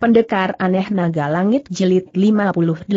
Pendekar Aneh Naga Langit jelit 58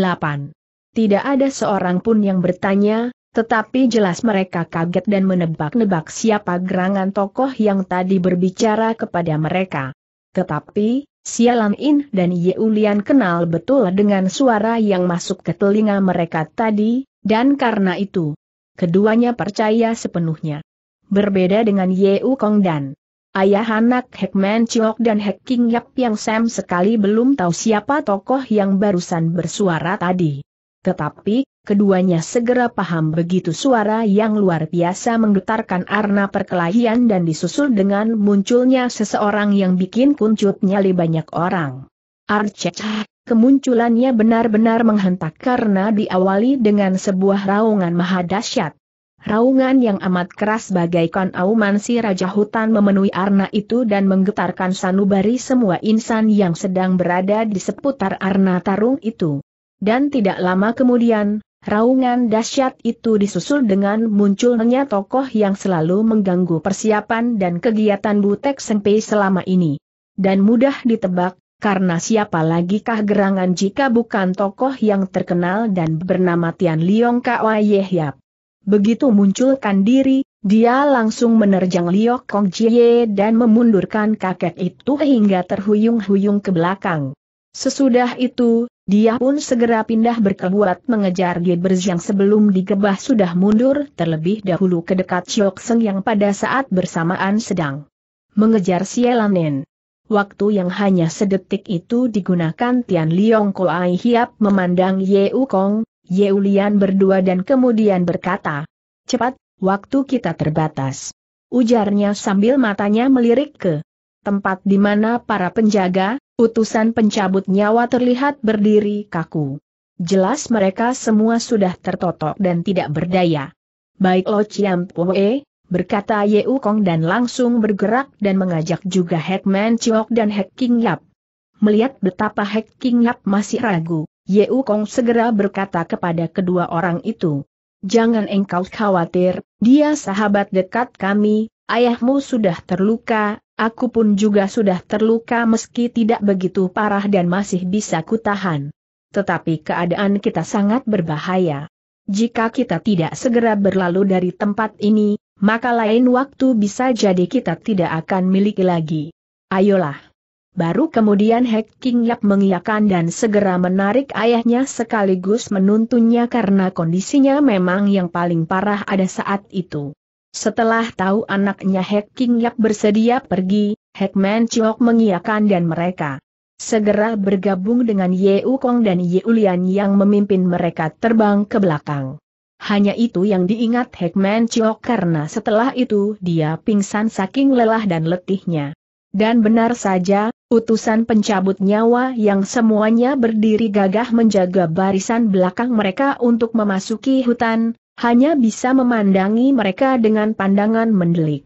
Tidak ada seorang pun yang bertanya, tetapi jelas mereka kaget dan menebak-nebak siapa gerangan tokoh yang tadi berbicara kepada mereka. Tetapi, Sialan In dan Yeulian kenal betul dengan suara yang masuk ke telinga mereka tadi, dan karena itu, keduanya percaya sepenuhnya. Berbeda dengan Yeu Kong dan Ayah anak Hekman Chiok dan Hek King Yap yang Sam sekali belum tahu siapa tokoh yang barusan bersuara tadi. Tetapi, keduanya segera paham begitu suara yang luar biasa menggetarkan arna perkelahian dan disusul dengan munculnya seseorang yang bikin kuncup nyali banyak orang. Arcecha, kemunculannya benar-benar menghentak karena diawali dengan sebuah raungan mahadasyat. Raungan yang amat keras bagaikan auman si Raja Hutan memenuhi arna itu dan menggetarkan sanubari semua insan yang sedang berada di seputar arna tarung itu. Dan tidak lama kemudian, raungan dahsyat itu disusul dengan munculnya tokoh yang selalu mengganggu persiapan dan kegiatan Butek Sengpei selama ini. Dan mudah ditebak, karena siapa lagikah gerangan jika bukan tokoh yang terkenal dan bernama Tian Liong Kwa Yehyap. Begitu munculkan diri, dia langsung menerjang Liok Kong Jie dan memundurkan kakek itu hingga terhuyung-huyung ke belakang. Sesudah itu, dia pun segera pindah berkeluat mengejar Gebers yang sebelum digebah sudah mundur terlebih dahulu ke dekat Chok Seng yang pada saat bersamaan sedang mengejar Sielanen. Waktu yang hanya sedetik itu digunakan Tian Liong Koai Hiap memandang Ye Kong, Yeulian berdua dan kemudian berkata, Cepat, waktu kita terbatas. Ujarnya sambil matanya melirik ke tempat di mana para penjaga, utusan pencabut nyawa terlihat berdiri kaku. Jelas mereka semua sudah tertotok dan tidak berdaya. Baik Lo Chiam Pue, berkata Yeu Kong dan langsung bergerak dan mengajak juga Hekman Chiok dan Hek King Yap. Melihat betapa Hek King Yap masih ragu, Ye Kong segera berkata kepada kedua orang itu. Jangan engkau khawatir, dia sahabat dekat kami, ayahmu sudah terluka, aku pun juga sudah terluka meski tidak begitu parah dan masih bisa kutahan. Tetapi keadaan kita sangat berbahaya. Jika kita tidak segera berlalu dari tempat ini, maka lain waktu bisa jadi kita tidak akan miliki lagi. Ayolah. Baru kemudian Hek King Yap mengiakan dan segera menarik ayahnya sekaligus menuntunnya karena kondisinya memang yang paling parah ada saat itu. Setelah tahu anaknya Hek King Yap bersedia pergi, Hek Man Chiok mengiyakan dan mereka segera bergabung dengan Ye Ukong dan Ye Ulian yang memimpin mereka terbang ke belakang. Hanya itu yang diingat Hek Man Chiok karena setelah itu dia pingsan saking lelah dan letihnya. Dan benar saja, utusan pencabut nyawa yang semuanya berdiri gagah menjaga barisan belakang mereka untuk memasuki hutan, hanya bisa memandangi mereka dengan pandangan mendelik.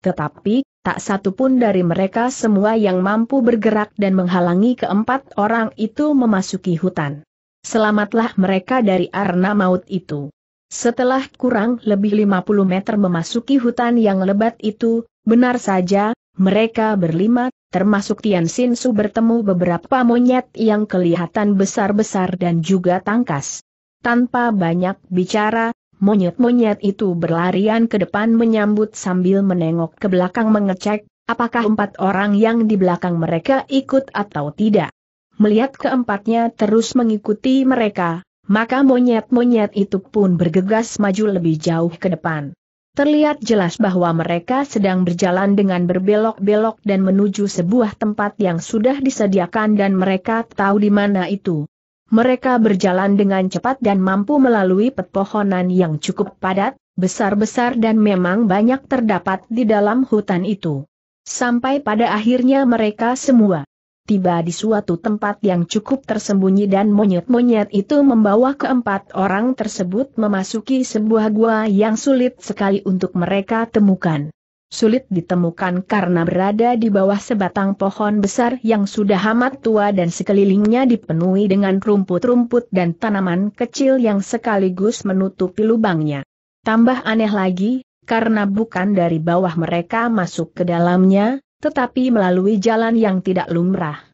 Tetapi, tak satu pun dari mereka semua yang mampu bergerak dan menghalangi keempat orang itu memasuki hutan. Selamatlah mereka dari arna maut itu. Setelah kurang lebih 50 meter memasuki hutan yang lebat itu, benar saja, mereka berlima, termasuk Tian Sin Su bertemu beberapa monyet yang kelihatan besar-besar dan juga tangkas. Tanpa banyak bicara, monyet-monyet itu berlarian ke depan menyambut sambil menengok ke belakang mengecek, apakah empat orang yang di belakang mereka ikut atau tidak. Melihat keempatnya terus mengikuti mereka, maka monyet-monyet itu pun bergegas maju lebih jauh ke depan. Terlihat jelas bahwa mereka sedang berjalan dengan berbelok-belok dan menuju sebuah tempat yang sudah disediakan dan mereka tahu di mana itu. Mereka berjalan dengan cepat dan mampu melalui pepohonan yang cukup padat, besar-besar dan memang banyak terdapat di dalam hutan itu. Sampai pada akhirnya mereka semua tiba di suatu tempat yang cukup tersembunyi dan monyet-monyet itu membawa keempat orang tersebut memasuki sebuah gua yang sulit sekali untuk mereka temukan. Sulit ditemukan karena berada di bawah sebatang pohon besar yang sudah amat tua dan sekelilingnya dipenuhi dengan rumput-rumput dan tanaman kecil yang sekaligus menutupi lubangnya. Tambah aneh lagi, karena bukan dari bawah mereka masuk ke dalamnya, tetapi melalui jalan yang tidak lumrah.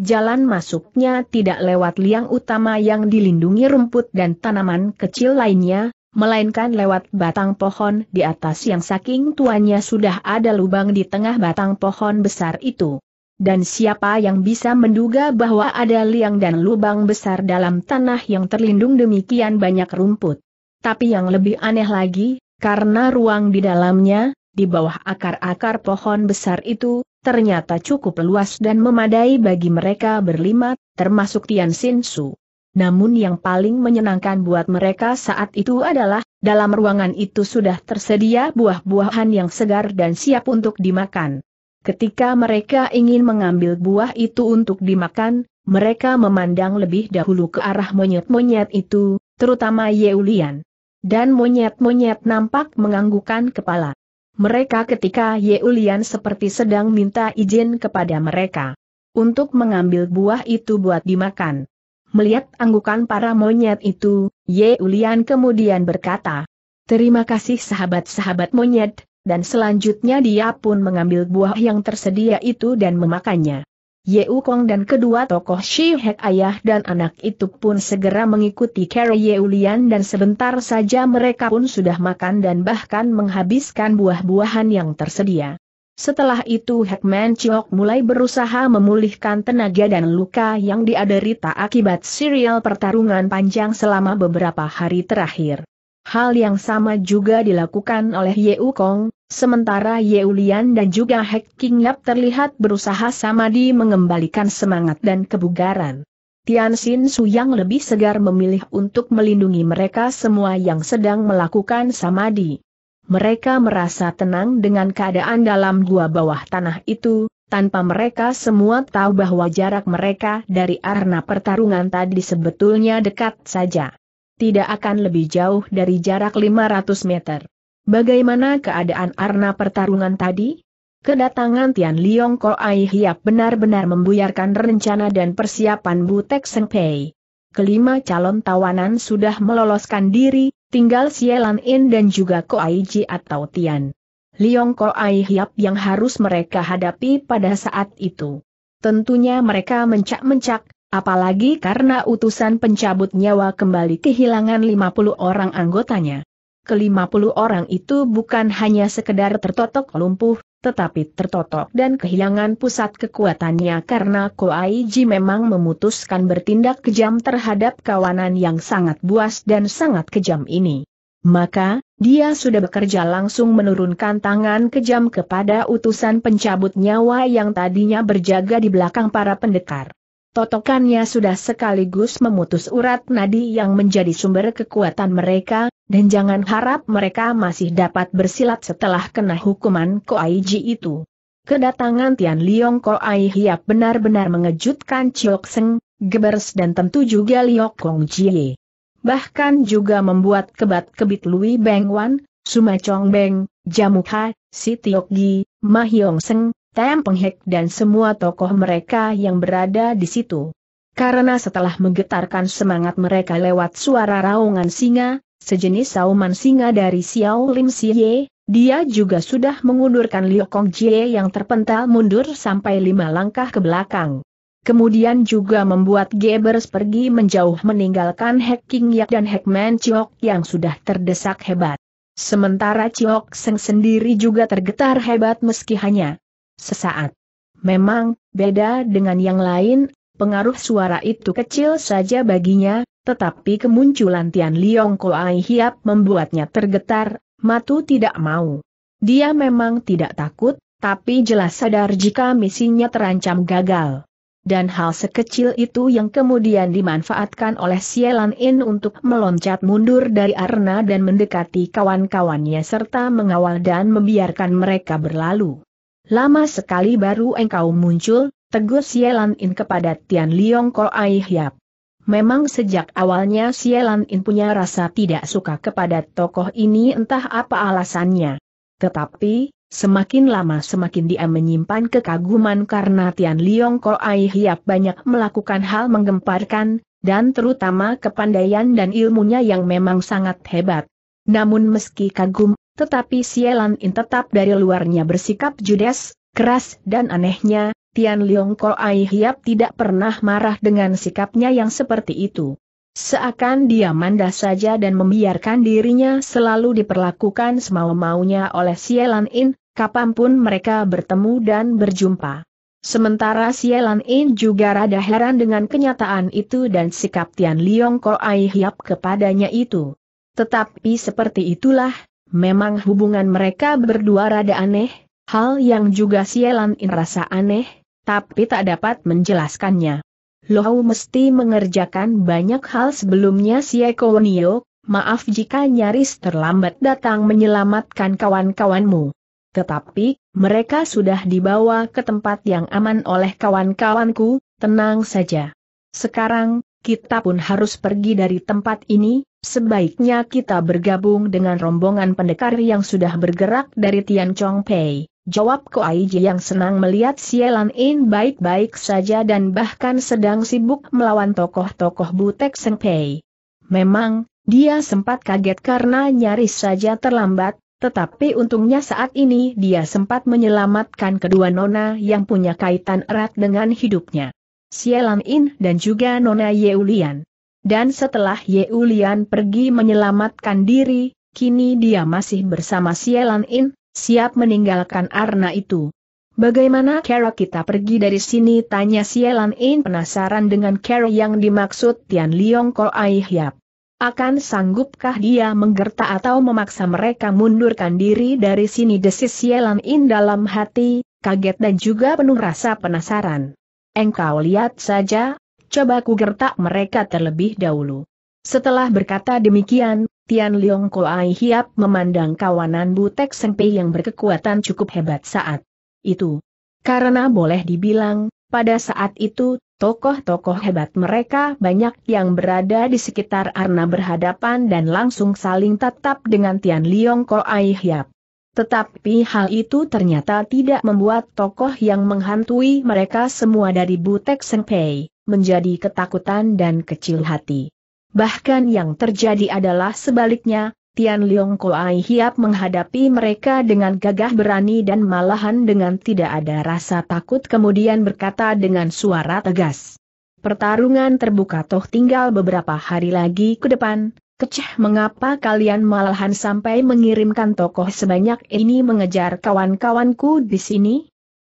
Jalan masuknya tidak lewat liang utama yang dilindungi rumput dan tanaman kecil lainnya, melainkan lewat batang pohon di atas yang saking tuanya sudah ada lubang di tengah batang pohon besar itu. Dan siapa yang bisa menduga bahwa ada liang dan lubang besar dalam tanah yang terlindung demikian banyak rumput. Tapi yang lebih aneh lagi, karena ruang di dalamnya, di bawah akar-akar pohon besar itu, ternyata cukup luas dan memadai bagi mereka berlima, termasuk Tian Sin Su. Namun yang paling menyenangkan buat mereka saat itu adalah, dalam ruangan itu sudah tersedia buah-buahan yang segar dan siap untuk dimakan. Ketika mereka ingin mengambil buah itu untuk dimakan, mereka memandang lebih dahulu ke arah monyet-monyet itu, terutama Yeulian. Dan monyet-monyet nampak menganggukan kepala mereka ketika Yeulian seperti sedang minta izin kepada mereka untuk mengambil buah itu buat dimakan. Melihat anggukan para monyet itu, Yeulian kemudian berkata, Terima kasih sahabat-sahabat monyet, dan selanjutnya dia pun mengambil buah yang tersedia itu dan memakannya. Ye Kong dan kedua tokoh Shi Hek ayah dan anak itu pun segera mengikuti Carrie Ye Ulian dan sebentar saja mereka pun sudah makan dan bahkan menghabiskan buah-buahan yang tersedia. Setelah itu Man Chiok mulai berusaha memulihkan tenaga dan luka yang diaderita akibat serial pertarungan panjang selama beberapa hari terakhir. Hal yang sama juga dilakukan oleh Ye Kong, sementara Ye Lian dan juga Hek King Yap terlihat berusaha sama di mengembalikan semangat dan kebugaran. Tian Xin Su yang lebih segar memilih untuk melindungi mereka semua yang sedang melakukan samadi. Mereka merasa tenang dengan keadaan dalam gua bawah tanah itu, tanpa mereka semua tahu bahwa jarak mereka dari arena pertarungan tadi sebetulnya dekat saja tidak akan lebih jauh dari jarak 500 meter. Bagaimana keadaan arna pertarungan tadi? Kedatangan Tian Liong Koai Hiap benar-benar membuyarkan rencana dan persiapan Butek Seng Pei. Kelima calon tawanan sudah meloloskan diri, tinggal Sielan In dan juga Koai Ji atau Tian. Liong Koai Hiap yang harus mereka hadapi pada saat itu. Tentunya mereka mencak-mencak, Apalagi karena utusan pencabut nyawa kembali kehilangan 50 orang anggotanya. Kelima puluh orang itu bukan hanya sekedar tertotok lumpuh, tetapi tertotok dan kehilangan pusat kekuatannya karena Koaiji memang memutuskan bertindak kejam terhadap kawanan yang sangat buas dan sangat kejam ini. Maka, dia sudah bekerja langsung menurunkan tangan kejam kepada utusan pencabut nyawa yang tadinya berjaga di belakang para pendekar. Totokannya sudah sekaligus memutus urat nadi yang menjadi sumber kekuatan mereka, dan jangan harap mereka masih dapat bersilat setelah kena hukuman Ji itu. Kedatangan Tian Liong Koai Hiap benar-benar mengejutkan Chiok Seng, Gebers dan tentu juga Liok Kong Jie. Bahkan juga membuat kebat-kebit Lui Beng Wan, Sumacong Beng, Jamuha, Si Tiok Gi, Mahyong Seng, Tem Penghek dan semua tokoh mereka yang berada di situ. Karena setelah menggetarkan semangat mereka lewat suara raungan singa, sejenis sauman singa dari Xiao Lim Siye, dia juga sudah mengundurkan Liu Kong Jie yang terpental mundur sampai lima langkah ke belakang. Kemudian juga membuat Gebers pergi menjauh meninggalkan Hek King Yak dan Man Chiok yang sudah terdesak hebat. Sementara Chiok Seng sendiri juga tergetar hebat meski hanya sesaat. Memang, beda dengan yang lain, pengaruh suara itu kecil saja baginya, tetapi kemunculan Tian Liong Koai Hiap membuatnya tergetar, Matu tidak mau. Dia memang tidak takut, tapi jelas sadar jika misinya terancam gagal. Dan hal sekecil itu yang kemudian dimanfaatkan oleh Sielan In untuk meloncat mundur dari arena dan mendekati kawan-kawannya serta mengawal dan membiarkan mereka berlalu. Lama sekali baru engkau muncul, tegur Sielan In kepada Tian Liong Ai Hiap. Memang sejak awalnya Sielan In punya rasa tidak suka kepada tokoh ini entah apa alasannya. Tetapi, Semakin lama semakin dia menyimpan kekaguman karena Tian Liong Ai Hiap banyak melakukan hal menggemparkan, dan terutama kepandaian dan ilmunya yang memang sangat hebat. Namun meski kagum tetapi Sielan In tetap dari luarnya bersikap judes, keras dan anehnya, Tian Leong Ko Ai Hiap tidak pernah marah dengan sikapnya yang seperti itu. Seakan dia manda saja dan membiarkan dirinya selalu diperlakukan semau-maunya oleh Sielan In, kapanpun mereka bertemu dan berjumpa. Sementara Sielan In juga rada heran dengan kenyataan itu dan sikap Tian Liong Ko Ai Hiap kepadanya itu. Tetapi seperti itulah, Memang hubungan mereka berdua rada aneh, hal yang juga sialan In rasa aneh, tapi tak dapat menjelaskannya. Lohau mesti mengerjakan banyak hal sebelumnya Si Nio, maaf jika nyaris terlambat datang menyelamatkan kawan-kawanmu. Tetapi, mereka sudah dibawa ke tempat yang aman oleh kawan-kawanku, tenang saja. Sekarang, kita pun harus pergi dari tempat ini, Sebaiknya kita bergabung dengan rombongan pendekar yang sudah bergerak dari Tian Chong Pei. Jawab Aiji yang senang melihat Sielan In baik-baik saja dan bahkan sedang sibuk melawan tokoh-tokoh Butek Seng Pei. Memang, dia sempat kaget karena nyaris saja terlambat, tetapi untungnya saat ini dia sempat menyelamatkan kedua nona yang punya kaitan erat dengan hidupnya. Sielan In dan juga Nona Yeulian. Dan setelah Ye Ulian pergi menyelamatkan diri, kini dia masih bersama Sielan In, siap meninggalkan Arna itu. Bagaimana cara kita pergi dari sini? Tanya Sielan In penasaran dengan cara yang dimaksud Tian Liong Ko Ai Akan sanggupkah dia menggerta atau memaksa mereka mundurkan diri dari sini desis Sielan In dalam hati, kaget dan juga penuh rasa penasaran. Engkau lihat saja, coba ku gertak mereka terlebih dahulu. Setelah berkata demikian, Tian Leong Koai Hiap memandang kawanan Butek Sengpei yang berkekuatan cukup hebat saat itu. Karena boleh dibilang, pada saat itu, tokoh-tokoh hebat mereka banyak yang berada di sekitar Arna berhadapan dan langsung saling tatap dengan Tian Leong Koai Hiap. Tetapi hal itu ternyata tidak membuat tokoh yang menghantui mereka semua dari Butek Sengpei menjadi ketakutan dan kecil hati. Bahkan yang terjadi adalah sebaliknya, Tian Leong Koai Hiap menghadapi mereka dengan gagah berani dan malahan dengan tidak ada rasa takut kemudian berkata dengan suara tegas. Pertarungan terbuka toh tinggal beberapa hari lagi ke depan, kecah mengapa kalian malahan sampai mengirimkan tokoh sebanyak ini mengejar kawan-kawanku di sini?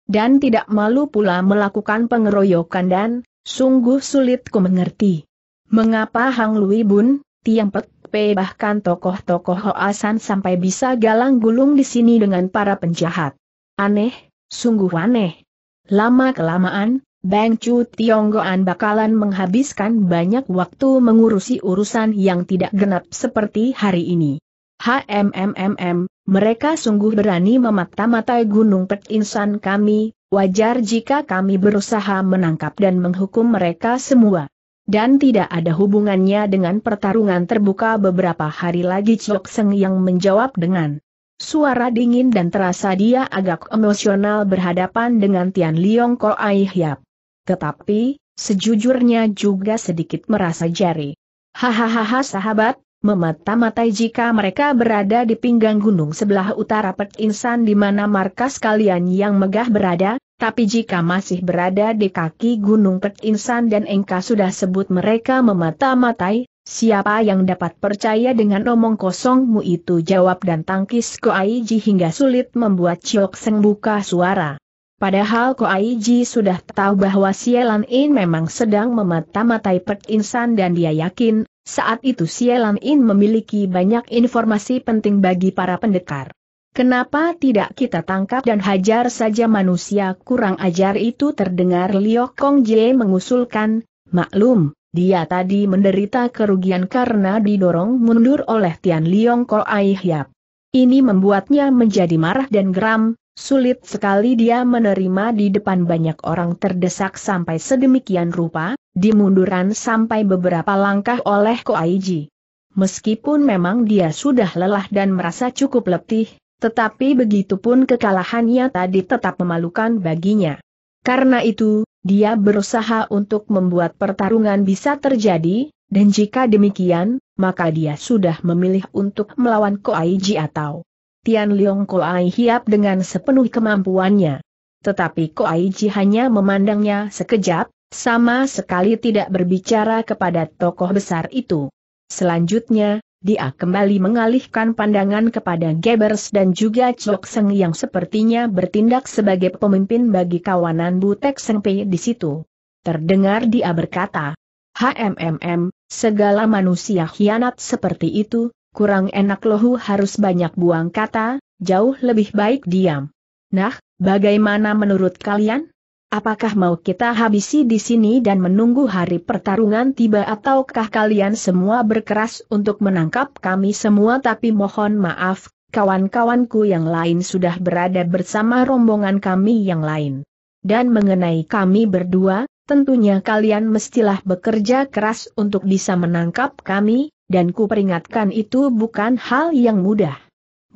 Dan tidak malu pula melakukan pengeroyokan dan, Sungguh sulit ku mengerti. Mengapa Hang Lui Bun, Tiang Pek Pe bahkan tokoh-tokoh Hoasan sampai bisa galang gulung di sini dengan para penjahat. Aneh, sungguh aneh. Lama-kelamaan, Bang Chu Tionggoan bakalan menghabiskan banyak waktu mengurusi urusan yang tidak genap seperti hari ini. HMMMM, mereka sungguh berani memata-matai gunung pet insan kami, Wajar jika kami berusaha menangkap dan menghukum mereka semua. Dan tidak ada hubungannya dengan pertarungan terbuka beberapa hari lagi Chok Seng yang menjawab dengan suara dingin dan terasa dia agak emosional berhadapan dengan Tian Liong Ko Ai Hiap. Tetapi, sejujurnya juga sedikit merasa jari. Hahaha sahabat, memata-matai jika mereka berada di pinggang gunung sebelah utara Pek Insan di mana markas kalian yang megah berada, tapi jika masih berada di kaki gunung Pek Insan dan Engka sudah sebut mereka memata-matai, siapa yang dapat percaya dengan omong kosongmu itu jawab dan tangkis Koaiji hingga sulit membuat Chiok Seng buka suara. Padahal Ko Aiji sudah tahu bahwa Sielan In memang sedang memata-matai Pek Insan dan dia yakin, saat itu Sielan In memiliki banyak informasi penting bagi para pendekar. Kenapa tidak kita tangkap dan hajar saja manusia kurang ajar itu terdengar Liu Kong Jie mengusulkan, maklum, dia tadi menderita kerugian karena didorong mundur oleh Tian Liong Ko Ai Ini membuatnya menjadi marah dan geram, Sulit sekali dia menerima di depan banyak orang terdesak sampai sedemikian rupa, dimunduran sampai beberapa langkah oleh Ko Aiji. Meskipun memang dia sudah lelah dan merasa cukup letih, tetapi begitupun kekalahannya tadi tetap memalukan baginya. Karena itu, dia berusaha untuk membuat pertarungan bisa terjadi, dan jika demikian, maka dia sudah memilih untuk melawan Ko Aiji atau Tian Leong Koai hiap dengan sepenuh kemampuannya. Tetapi Koai Ji hanya memandangnya sekejap, sama sekali tidak berbicara kepada tokoh besar itu. Selanjutnya, dia kembali mengalihkan pandangan kepada Gebers dan juga Chok Seng yang sepertinya bertindak sebagai pemimpin bagi kawanan Butek Seng Pei di situ. Terdengar dia berkata, HMMM, segala manusia hianat seperti itu, Kurang enak lohu harus banyak buang kata, jauh lebih baik diam. Nah, bagaimana menurut kalian? Apakah mau kita habisi di sini dan menunggu hari pertarungan tiba ataukah kalian semua berkeras untuk menangkap kami semua tapi mohon maaf, kawan-kawanku yang lain sudah berada bersama rombongan kami yang lain. Dan mengenai kami berdua, tentunya kalian mestilah bekerja keras untuk bisa menangkap kami, dan ku peringatkan itu bukan hal yang mudah.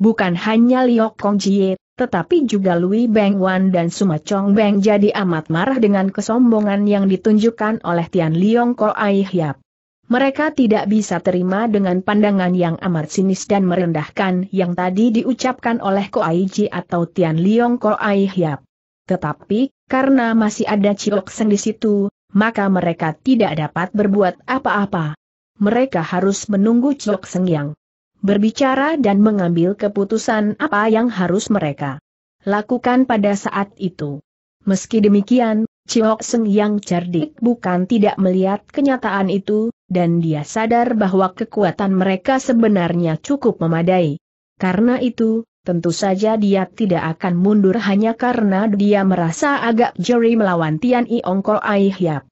Bukan hanya Liok Kong Jie, tetapi juga Lui Beng Wan dan Suma Chong Beng jadi amat marah dengan kesombongan yang ditunjukkan oleh Tian Liong Ko Ai Hiap. Mereka tidak bisa terima dengan pandangan yang amat sinis dan merendahkan yang tadi diucapkan oleh Ko Ji atau Tian Liong Ko Ai Hiap. Tetapi, karena masih ada Ciok Seng di situ, maka mereka tidak dapat berbuat apa-apa mereka harus menunggu Seng Yang Berbicara dan mengambil keputusan apa yang harus mereka lakukan pada saat itu. Meski demikian, Seng Yang cerdik bukan tidak melihat kenyataan itu, dan dia sadar bahwa kekuatan mereka sebenarnya cukup memadai. Karena itu, tentu saja dia tidak akan mundur hanya karena dia merasa agak jeri melawan Tian Iongko Aihyap.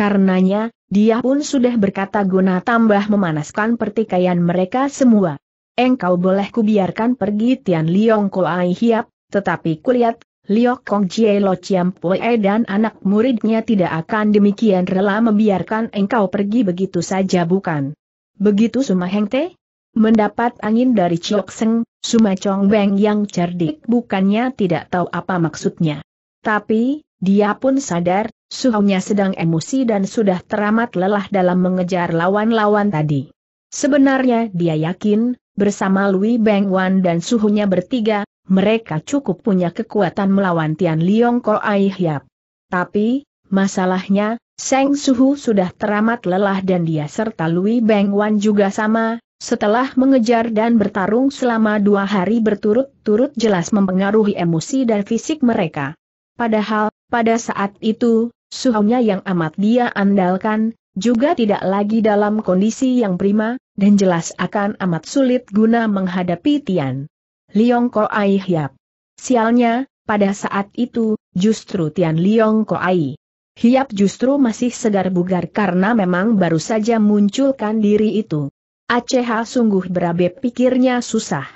Karenanya, dia pun sudah berkata guna tambah memanaskan pertikaian mereka semua. Engkau boleh kubiarkan pergi Tian Liong Koai Hiap, tetapi kulihat, Liok Kong Jie Lo Chiam Pue dan anak muridnya tidak akan demikian rela membiarkan engkau pergi begitu saja bukan. Begitu Suma Heng Te? Mendapat angin dari Chiok Seng, Suma Chong Beng yang cerdik bukannya tidak tahu apa maksudnya. Tapi, dia pun sadar, Suhunya sedang emosi dan sudah teramat lelah dalam mengejar lawan-lawan tadi. Sebenarnya dia yakin, bersama Lui Beng Wan dan suhunya bertiga, mereka cukup punya kekuatan melawan Tian Liong Ko Ai Hiap. Tapi, masalahnya, Seng Suhu sudah teramat lelah dan dia serta Lui Beng Wan juga sama, setelah mengejar dan bertarung selama dua hari berturut-turut jelas mempengaruhi emosi dan fisik mereka. Padahal, pada saat itu, Suhunya yang amat dia andalkan, juga tidak lagi dalam kondisi yang prima, dan jelas akan amat sulit guna menghadapi Tian. Liong Ai Hiap. Sialnya, pada saat itu, justru Tian Liong Ai Hiap justru masih segar bugar karena memang baru saja munculkan diri itu. Aceh sungguh berabe pikirnya susah.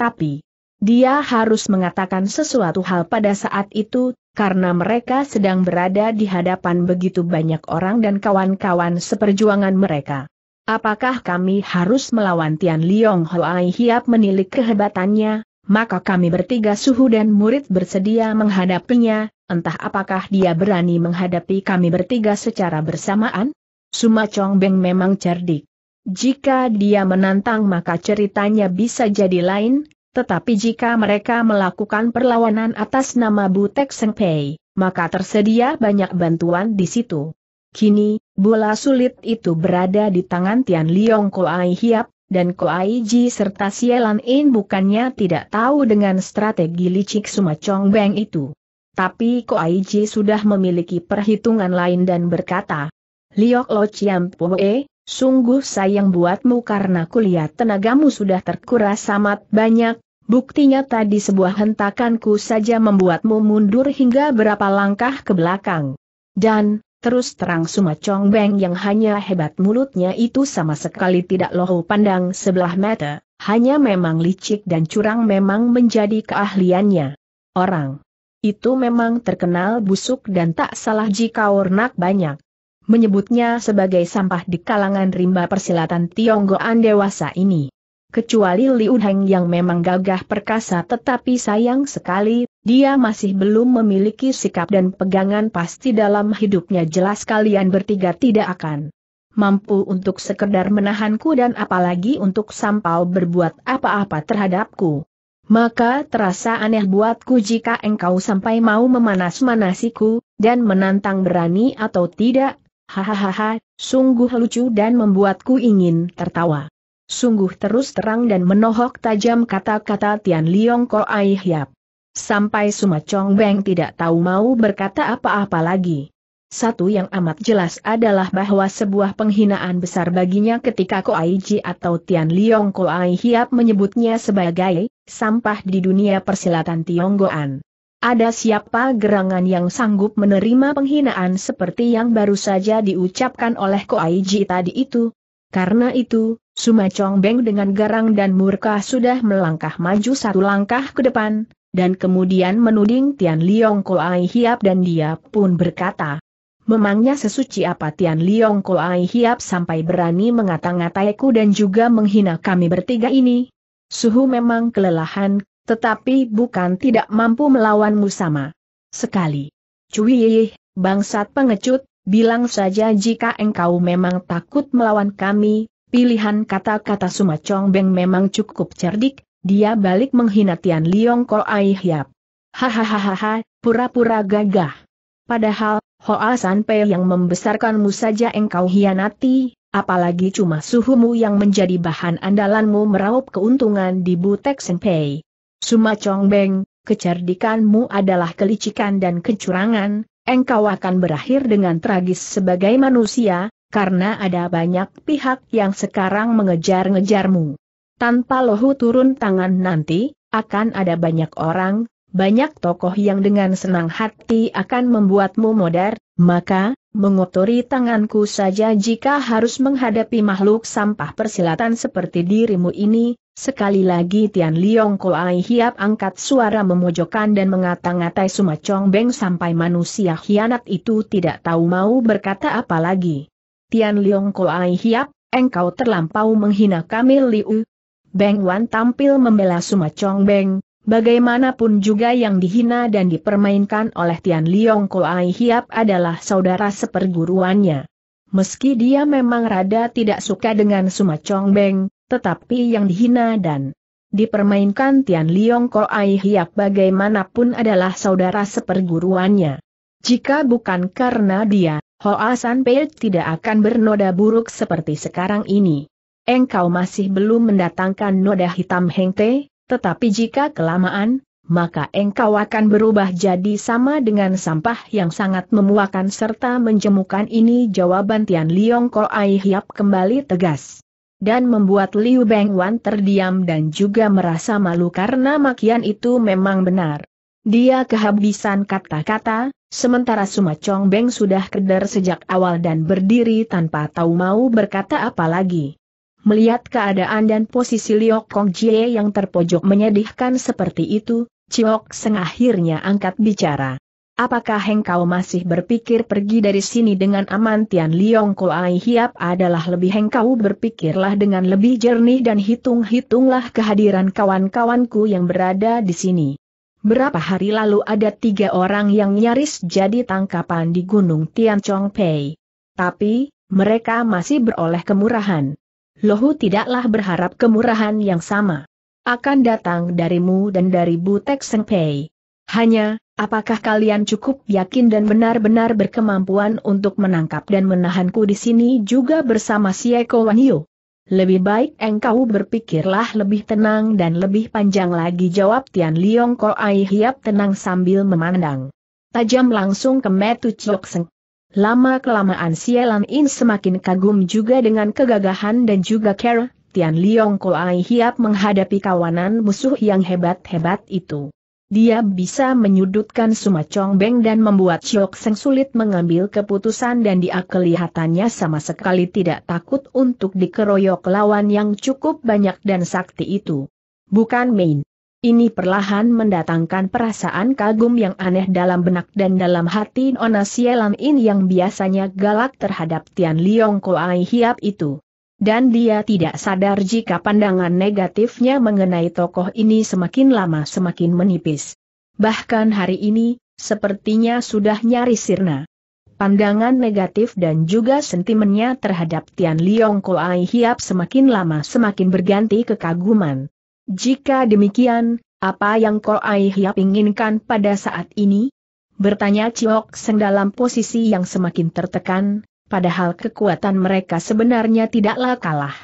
Tapi, dia harus mengatakan sesuatu hal pada saat itu, karena mereka sedang berada di hadapan begitu banyak orang dan kawan-kawan seperjuangan mereka. Apakah kami harus melawan Tian Liong Hoai Hiap menilik kehebatannya, maka kami bertiga suhu dan murid bersedia menghadapinya, entah apakah dia berani menghadapi kami bertiga secara bersamaan? Suma Chong Beng memang cerdik. Jika dia menantang maka ceritanya bisa jadi lain, tetapi jika mereka melakukan perlawanan atas nama Butek Sengpei, maka tersedia banyak bantuan di situ. Kini, bola sulit itu berada di tangan Tian Liong Koai Hiap, dan Koai Ji serta Sielan In bukannya tidak tahu dengan strategi licik Suma Chong Beng itu. Tapi Koai Ji sudah memiliki perhitungan lain dan berkata, Liok Lo Chiam Poe, Sungguh sayang buatmu karena kulihat tenagamu sudah terkuras amat banyak, buktinya tadi sebuah hentakanku saja membuatmu mundur hingga berapa langkah ke belakang. Dan, terus terang Sumacong Beng yang hanya hebat mulutnya itu sama sekali tidak loho pandang sebelah mata, hanya memang licik dan curang memang menjadi keahliannya. Orang itu memang terkenal busuk dan tak salah jika ornak banyak menyebutnya sebagai sampah di kalangan rimba persilatan Tionggoan dewasa ini. Kecuali Liu Heng yang memang gagah perkasa tetapi sayang sekali, dia masih belum memiliki sikap dan pegangan pasti dalam hidupnya jelas kalian bertiga tidak akan mampu untuk sekedar menahanku dan apalagi untuk sampau berbuat apa-apa terhadapku. Maka terasa aneh buatku jika engkau sampai mau memanas-manasiku, dan menantang berani atau tidak, Hahaha, sungguh lucu dan membuatku ingin tertawa. Sungguh terus terang dan menohok tajam kata-kata Tian Liong Ko Ai Hiap. Sampai Suma Chong Beng tidak tahu mau berkata apa-apa lagi. Satu yang amat jelas adalah bahwa sebuah penghinaan besar baginya ketika Ko Ai Ji atau Tian Liong Ko Ai Hiap menyebutnya sebagai sampah di dunia persilatan Tionggoan. Ada siapa gerangan yang sanggup menerima penghinaan seperti yang baru saja diucapkan oleh Koaiji tadi itu? Karena itu, Sumacong Beng dengan garang dan murka sudah melangkah maju satu langkah ke depan, dan kemudian menuding Tian Liong Koai Hiap dan dia pun berkata, Memangnya sesuci apa Tian Liong Koai Hiap sampai berani mengata-ngataiku dan juga menghina kami bertiga ini? Suhu memang kelelahan tetapi bukan tidak mampu melawanmu sama. Sekali. Cuih, bangsat pengecut, bilang saja jika engkau memang takut melawan kami, pilihan kata-kata Sumacong Beng memang cukup cerdik, dia balik menghina Tian Liong Ko Ai Hiap. Hahaha, pura-pura gagah. Padahal, Hoa San Pei yang membesarkanmu saja engkau hianati, apalagi cuma suhumu yang menjadi bahan andalanmu meraup keuntungan di Butek Senpei. Suma Chong Beng, kecerdikanmu adalah kelicikan dan kecurangan, engkau akan berakhir dengan tragis sebagai manusia, karena ada banyak pihak yang sekarang mengejar-ngejarmu. Tanpa lohu turun tangan nanti, akan ada banyak orang, banyak tokoh yang dengan senang hati akan membuatmu modar, maka, mengotori tanganku saja jika harus menghadapi makhluk sampah persilatan seperti dirimu ini, Sekali lagi Tian Liong Koai Hiap angkat suara memojokkan dan mengata-ngatai Sumacong Beng sampai manusia hianat itu tidak tahu mau berkata apa lagi. Tian Liong Koai Hiap, engkau terlampau menghina kami Liu. Beng Wan tampil membela Sumacong Beng, bagaimanapun juga yang dihina dan dipermainkan oleh Tian Liong Koai Hiap adalah saudara seperguruannya. Meski dia memang rada tidak suka dengan Sumacong Beng, tetapi yang dihina dan dipermainkan Tian Liong Ko Ai Hiap bagaimanapun adalah saudara seperguruannya. Jika bukan karena dia, Hoa San Pei tidak akan bernoda buruk seperti sekarang ini. Engkau masih belum mendatangkan noda hitam Heng Te, tetapi jika kelamaan, maka engkau akan berubah jadi sama dengan sampah yang sangat memuakan serta menjemukan ini jawaban Tian Liong Ko Ai Hiap kembali tegas dan membuat Liu Beng Wan terdiam dan juga merasa malu karena makian itu memang benar. Dia kehabisan kata-kata, sementara Chong Beng sudah keder sejak awal dan berdiri tanpa tahu mau berkata apa lagi. Melihat keadaan dan posisi Liok Kong Jie yang terpojok menyedihkan seperti itu, Ciok Seng akhirnya angkat bicara. Apakah engkau masih berpikir pergi dari sini dengan aman Tian Liong Koai Hiap adalah lebih engkau berpikirlah dengan lebih jernih dan hitung-hitunglah kehadiran kawan-kawanku yang berada di sini. Berapa hari lalu ada tiga orang yang nyaris jadi tangkapan di Gunung Tian Chong Pei. Tapi, mereka masih beroleh kemurahan. Lohu tidaklah berharap kemurahan yang sama. Akan datang darimu dan dari Butek Seng Pei. Hanya, Apakah kalian cukup yakin dan benar-benar berkemampuan untuk menangkap dan menahanku di sini juga bersama si Eko Wanyo? Lebih baik engkau berpikirlah lebih tenang dan lebih panjang lagi jawab Tian Liong Ko Ai Hiap tenang sambil memandang. Tajam langsung ke Metu Chok Seng. Lama-kelamaan Sielan In semakin kagum juga dengan kegagahan dan juga care, Tian Liong Ko Ai Hiap menghadapi kawanan musuh yang hebat-hebat itu. Dia bisa menyudutkan Suma Beng dan membuat Syok Seng sulit mengambil keputusan dan dia kelihatannya sama sekali tidak takut untuk dikeroyok lawan yang cukup banyak dan sakti itu. Bukan main. Ini perlahan mendatangkan perasaan kagum yang aneh dalam benak dan dalam hati Nona Sielan In yang biasanya galak terhadap Tian Liong Koai Hiap itu dan dia tidak sadar jika pandangan negatifnya mengenai tokoh ini semakin lama semakin menipis. Bahkan hari ini, sepertinya sudah nyaris sirna. Pandangan negatif dan juga sentimennya terhadap Tian Liong Koai Hiap semakin lama semakin berganti kekaguman. Jika demikian, apa yang Koai Hiap inginkan pada saat ini? Bertanya Chiok Seng dalam posisi yang semakin tertekan, padahal kekuatan mereka sebenarnya tidaklah kalah.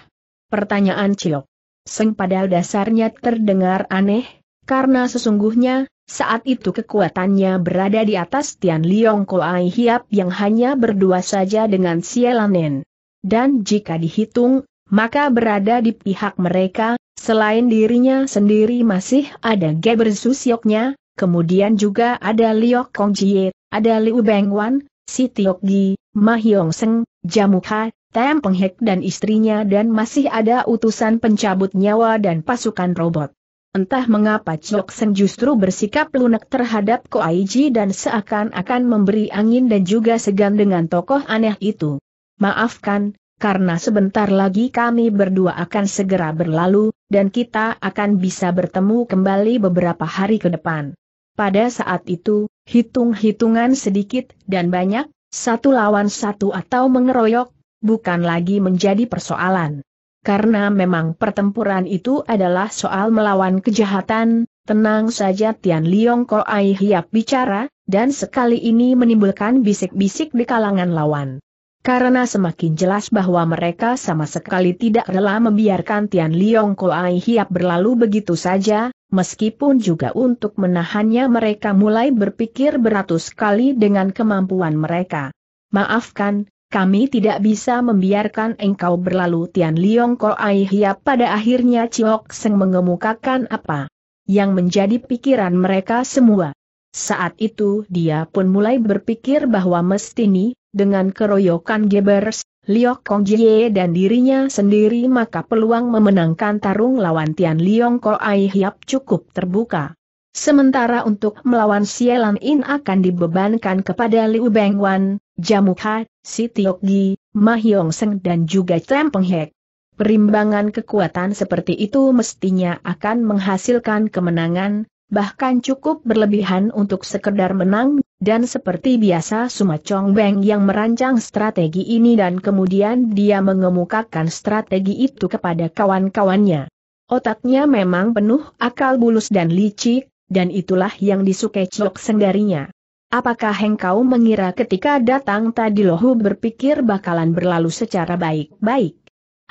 Pertanyaan Ciok. Seng pada dasarnya terdengar aneh, karena sesungguhnya, saat itu kekuatannya berada di atas Tian Liong Koai Hiap yang hanya berdua saja dengan Sielanen. Dan jika dihitung, maka berada di pihak mereka, selain dirinya sendiri masih ada Geber Susioknya, kemudian juga ada Liok Kong Jie, ada Liu Bengwan, Si Tiok Gi, Mahiong Seng, Jamuha, Tem Penghek dan istrinya dan masih ada utusan pencabut nyawa dan pasukan robot. Entah mengapa Chok Seng justru bersikap lunak terhadap Ko Koaiji dan seakan-akan memberi angin dan juga segan dengan tokoh aneh itu. Maafkan, karena sebentar lagi kami berdua akan segera berlalu, dan kita akan bisa bertemu kembali beberapa hari ke depan. Pada saat itu, hitung-hitungan sedikit dan banyak, satu lawan satu atau mengeroyok, bukan lagi menjadi persoalan. Karena memang pertempuran itu adalah soal melawan kejahatan, tenang saja Tian Liong Ko Ai Hiap bicara, dan sekali ini menimbulkan bisik-bisik di kalangan lawan. Karena semakin jelas bahwa mereka sama sekali tidak rela membiarkan Tian Liong Ko Ai Hiap berlalu begitu saja, Meskipun juga untuk menahannya mereka mulai berpikir beratus kali dengan kemampuan mereka. Maafkan, kami tidak bisa membiarkan engkau berlalu Tian Liong Ko Ai Hia pada akhirnya Chiok Seng mengemukakan apa yang menjadi pikiran mereka semua. Saat itu dia pun mulai berpikir bahwa Mestini, dengan keroyokan Gebers, Liok Kong Jie dan dirinya sendiri maka peluang memenangkan tarung lawan Tian Liong Ko Ai Hiap cukup terbuka. Sementara untuk melawan Sielan In akan dibebankan kepada Liu Beng Wan, Jamuk Ha, Si Tiok Gi, Ma Hyong Seng dan juga Tem Peng Hek. Perimbangan kekuatan seperti itu mestinya akan menghasilkan kemenangan, bahkan cukup berlebihan untuk sekedar menang dan seperti biasa Suma Chong Beng yang merancang strategi ini dan kemudian dia mengemukakan strategi itu kepada kawan-kawannya. Otaknya memang penuh akal bulus dan licik, dan itulah yang disukai Chok sendarinya. Apakah engkau mengira ketika datang tadi Lohu berpikir bakalan berlalu secara baik-baik?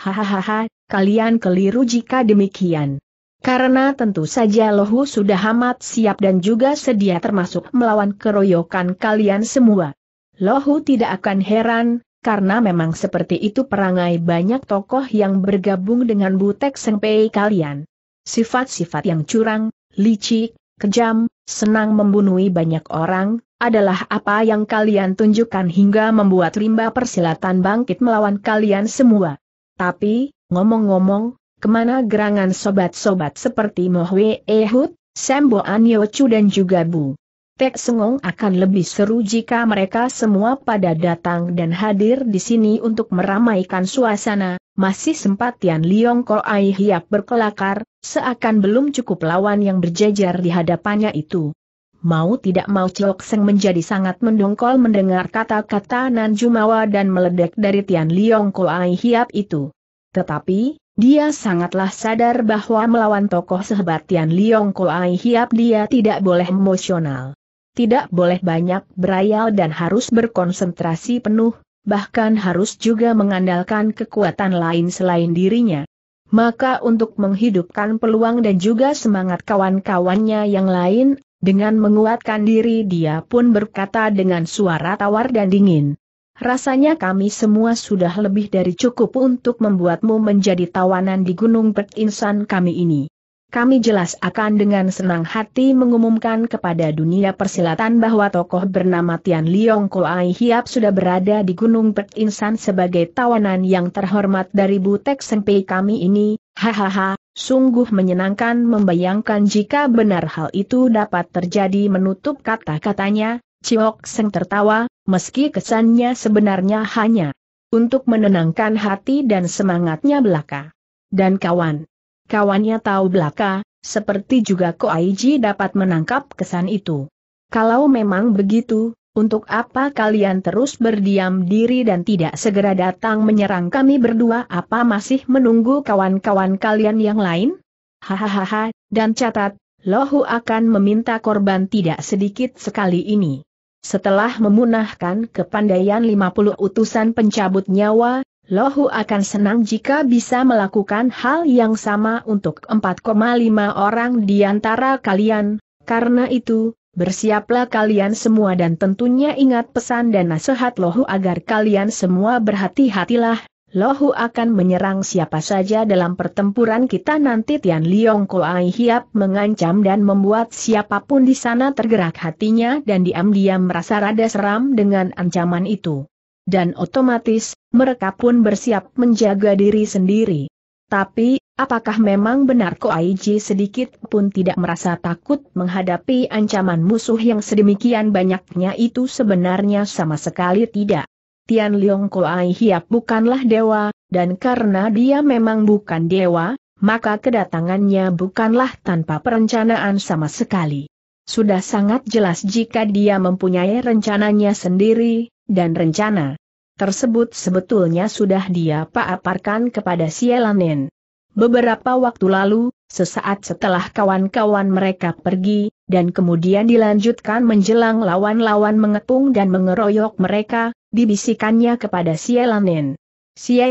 Hahaha, kalian keliru jika demikian. Karena tentu saja lohu sudah amat siap dan juga sedia termasuk melawan keroyokan kalian semua. Lohu tidak akan heran, karena memang seperti itu perangai banyak tokoh yang bergabung dengan Butek Sengpei kalian. Sifat-sifat yang curang, licik, kejam, senang membunuhi banyak orang, adalah apa yang kalian tunjukkan hingga membuat rimba persilatan bangkit melawan kalian semua. Tapi, ngomong-ngomong, kemana gerangan sobat-sobat seperti Mohwe Ehud, Sembo Anyochu dan juga Bu. Tek Sengong akan lebih seru jika mereka semua pada datang dan hadir di sini untuk meramaikan suasana, masih sempat Tian Liong Ai Hiap berkelakar, seakan belum cukup lawan yang berjajar di hadapannya itu. Mau tidak mau Chok Seng menjadi sangat mendongkol mendengar kata-kata Nan Jumawa dan meledak dari Tian Liong Ai Hiap itu. Tetapi, dia sangatlah sadar bahwa melawan tokoh sehebat Tian Liong Koai Hiap dia tidak boleh emosional. Tidak boleh banyak berayal dan harus berkonsentrasi penuh, bahkan harus juga mengandalkan kekuatan lain selain dirinya. Maka untuk menghidupkan peluang dan juga semangat kawan-kawannya yang lain, dengan menguatkan diri dia pun berkata dengan suara tawar dan dingin. Rasanya kami semua sudah lebih dari cukup untuk membuatmu menjadi tawanan di Gunung Pertinsan kami ini. Kami jelas akan dengan senang hati mengumumkan kepada dunia persilatan bahwa tokoh bernama Tian Liong Koai Hiap sudah berada di Gunung Pertinsan sebagai tawanan yang terhormat dari Butek Senpei kami ini, hahaha, sungguh menyenangkan membayangkan jika benar hal itu dapat terjadi menutup kata-katanya, Ciok Seng tertawa, meski kesannya sebenarnya hanya untuk menenangkan hati dan semangatnya belaka. Dan kawan, kawannya tahu belaka, seperti juga Ko Koaiji dapat menangkap kesan itu. Kalau memang begitu, untuk apa kalian terus berdiam diri dan tidak segera datang menyerang kami berdua apa masih menunggu kawan-kawan kalian yang lain? Hahaha, dan catat, Lohu akan meminta korban tidak sedikit sekali ini. Setelah memunahkan kepandaian 50 utusan pencabut nyawa, Lohu akan senang jika bisa melakukan hal yang sama untuk 4,5 orang di antara kalian, karena itu, bersiaplah kalian semua dan tentunya ingat pesan dan nasihat Lohu agar kalian semua berhati-hatilah, Lohu akan menyerang siapa saja dalam pertempuran kita nanti Tian Liong Koai Hiap mengancam dan membuat siapapun di sana tergerak hatinya dan diam-diam merasa rada seram dengan ancaman itu. Dan otomatis, mereka pun bersiap menjaga diri sendiri. Tapi, apakah memang benar Ji sedikit pun tidak merasa takut menghadapi ancaman musuh yang sedemikian banyaknya itu sebenarnya sama sekali tidak. Tian Leong Koai Hiap bukanlah dewa, dan karena dia memang bukan dewa, maka kedatangannya bukanlah tanpa perencanaan sama sekali. Sudah sangat jelas jika dia mempunyai rencananya sendiri, dan rencana tersebut sebetulnya sudah dia paaparkan kepada Sielanen. Beberapa waktu lalu, sesaat setelah kawan-kawan mereka pergi, dan kemudian dilanjutkan menjelang lawan-lawan mengepung dan mengeroyok mereka, dibisikannya kepada Sielanen. Sia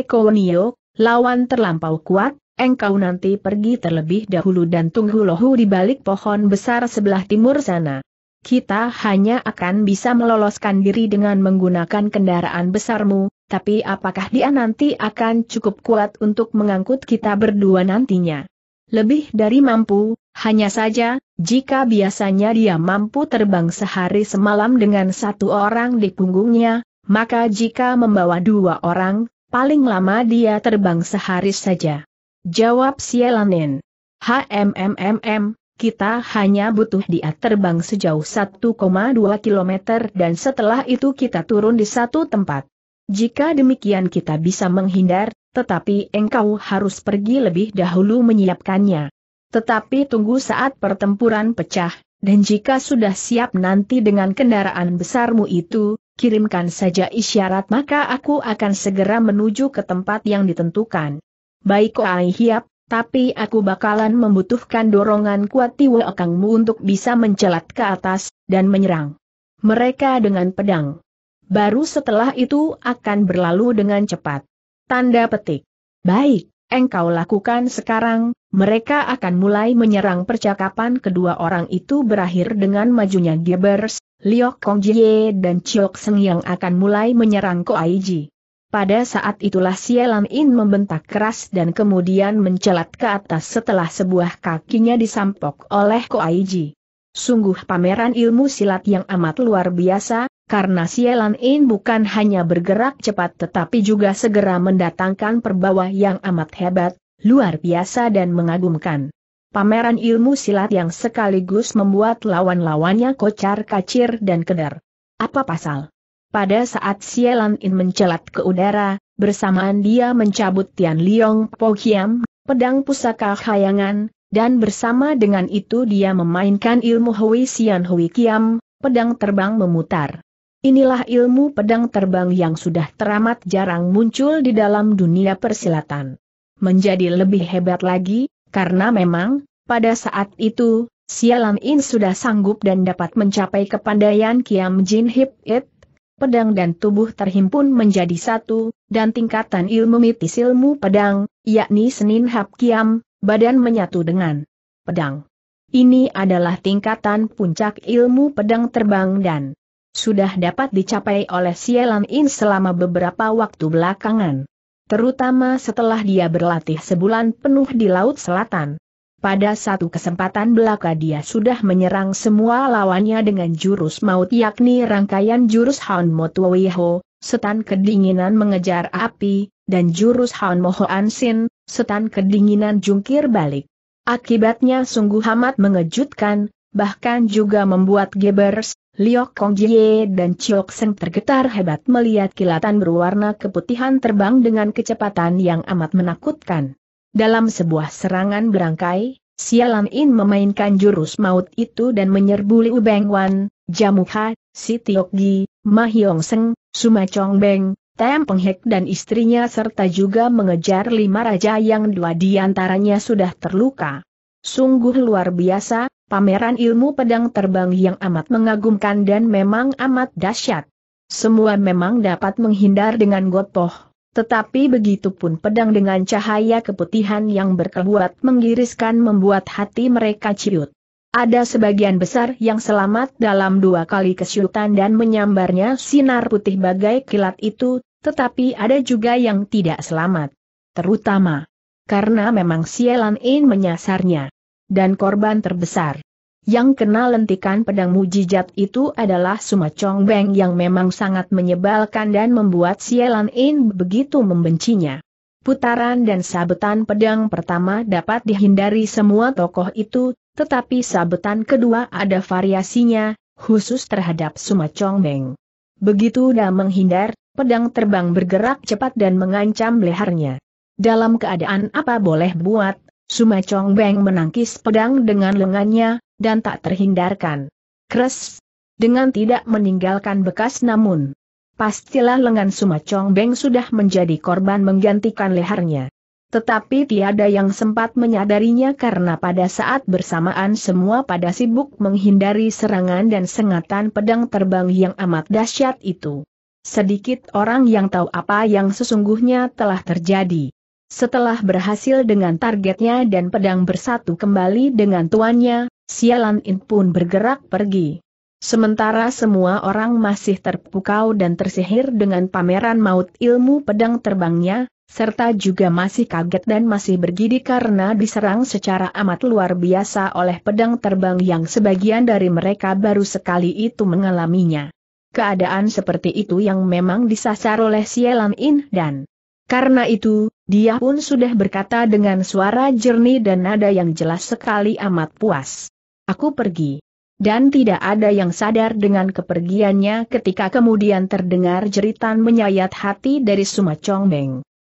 lawan terlampau kuat, engkau nanti pergi terlebih dahulu dan tunggu lohu di balik pohon besar sebelah timur sana. Kita hanya akan bisa meloloskan diri dengan menggunakan kendaraan besarmu, tapi apakah dia nanti akan cukup kuat untuk mengangkut kita berdua nantinya? Lebih dari mampu, hanya saja, jika biasanya dia mampu terbang sehari semalam dengan satu orang di punggungnya, maka jika membawa dua orang, paling lama dia terbang sehari saja. Jawab Sielanen. HMMMM, kita hanya butuh dia terbang sejauh 1,2 km dan setelah itu kita turun di satu tempat. Jika demikian kita bisa menghindar, tetapi engkau harus pergi lebih dahulu menyiapkannya. Tetapi tunggu saat pertempuran pecah, dan jika sudah siap nanti dengan kendaraan besarmu itu, kirimkan saja isyarat maka aku akan segera menuju ke tempat yang ditentukan. Baik Ai Hiap, tapi aku bakalan membutuhkan dorongan kuat Kangmu untuk bisa mencelat ke atas, dan menyerang. Mereka dengan pedang. Baru setelah itu akan berlalu dengan cepat. Tanda petik. Baik, engkau lakukan sekarang, mereka akan mulai menyerang percakapan kedua orang itu berakhir dengan majunya Gebers, Liok Kongjie dan Chiok Seng yang akan mulai menyerang Ko Aiji. Pada saat itulah Sialan In membentak keras dan kemudian mencelat ke atas setelah sebuah kakinya disampok oleh Ko Aiji. Sungguh pameran ilmu silat yang amat luar biasa, karena Sialan In bukan hanya bergerak cepat tetapi juga segera mendatangkan perbawa yang amat hebat, luar biasa dan mengagumkan. Pameran ilmu silat yang sekaligus membuat lawan-lawannya kocar kacir dan keder. Apa pasal? Pada saat Sielan In mencelat ke udara, bersamaan dia mencabut Tian Liong Po pedang pusaka khayangan, dan bersama dengan itu dia memainkan ilmu Hui Sian Hui Kiam, pedang terbang memutar. Inilah ilmu pedang terbang yang sudah teramat jarang muncul di dalam dunia persilatan menjadi lebih hebat lagi, karena memang, pada saat itu, Sialan In sudah sanggup dan dapat mencapai kepandaian Kiam Jin Hip It, pedang dan tubuh terhimpun menjadi satu, dan tingkatan ilmu mitis ilmu pedang, yakni Senin Hap Kiam, badan menyatu dengan pedang. Ini adalah tingkatan puncak ilmu pedang terbang dan sudah dapat dicapai oleh Sialan In selama beberapa waktu belakangan. Terutama setelah dia berlatih sebulan penuh di Laut Selatan. Pada satu kesempatan belaka dia sudah menyerang semua lawannya dengan jurus maut yakni rangkaian jurus Han Motuweho, setan kedinginan mengejar api, dan jurus Han Moho Ansin, setan kedinginan jungkir balik. Akibatnya sungguh amat mengejutkan, bahkan juga membuat Gebers, Liok Kong Jie dan Chiok Seng tergetar hebat melihat kilatan berwarna keputihan terbang dengan kecepatan yang amat menakutkan. Dalam sebuah serangan berangkai, Sialan In memainkan jurus maut itu dan menyerbu Liu Beng Wan, Jamuha, Si Tiok Gi, Ma Seng, Suma Chong Beng, Tem Peng Hek dan istrinya serta juga mengejar lima raja yang dua di antaranya sudah terluka. Sungguh luar biasa, pameran ilmu pedang terbang yang amat mengagumkan dan memang amat dahsyat. Semua memang dapat menghindar dengan gotoh, tetapi begitu pun pedang dengan cahaya keputihan yang berkeluat menggiriskan membuat hati mereka ciut. Ada sebagian besar yang selamat dalam dua kali kesyutan dan menyambarnya sinar putih bagai kilat itu, tetapi ada juga yang tidak selamat. Terutama, karena memang Sielan In menyasarnya dan korban terbesar. Yang kena lentikan pedang mujijat itu adalah Suma Chong Beng yang memang sangat menyebalkan dan membuat Sielan In begitu membencinya. Putaran dan sabetan pedang pertama dapat dihindari semua tokoh itu, tetapi sabetan kedua ada variasinya, khusus terhadap Suma Chong Beng. Begitu dah menghindar, pedang terbang bergerak cepat dan mengancam lehernya. Dalam keadaan apa boleh buat, Suma Chong Beng menangkis pedang dengan lengannya, dan tak terhindarkan. Kres! Dengan tidak meninggalkan bekas namun. Pastilah lengan Suma Chong Beng sudah menjadi korban menggantikan lehernya. Tetapi tiada yang sempat menyadarinya karena pada saat bersamaan semua pada sibuk menghindari serangan dan sengatan pedang terbang yang amat dahsyat itu. Sedikit orang yang tahu apa yang sesungguhnya telah terjadi. Setelah berhasil dengan targetnya dan pedang bersatu kembali dengan tuannya, Sialan In pun bergerak pergi. Sementara semua orang masih terpukau dan tersihir dengan pameran maut ilmu pedang terbangnya, serta juga masih kaget dan masih bergidi karena diserang secara amat luar biasa oleh pedang terbang yang sebagian dari mereka baru sekali itu mengalaminya. Keadaan seperti itu yang memang disasar oleh Sialan In dan karena itu, dia pun sudah berkata dengan suara jernih dan nada yang jelas sekali amat puas. Aku pergi. Dan tidak ada yang sadar dengan kepergiannya ketika kemudian terdengar jeritan menyayat hati dari Sumacong Beng.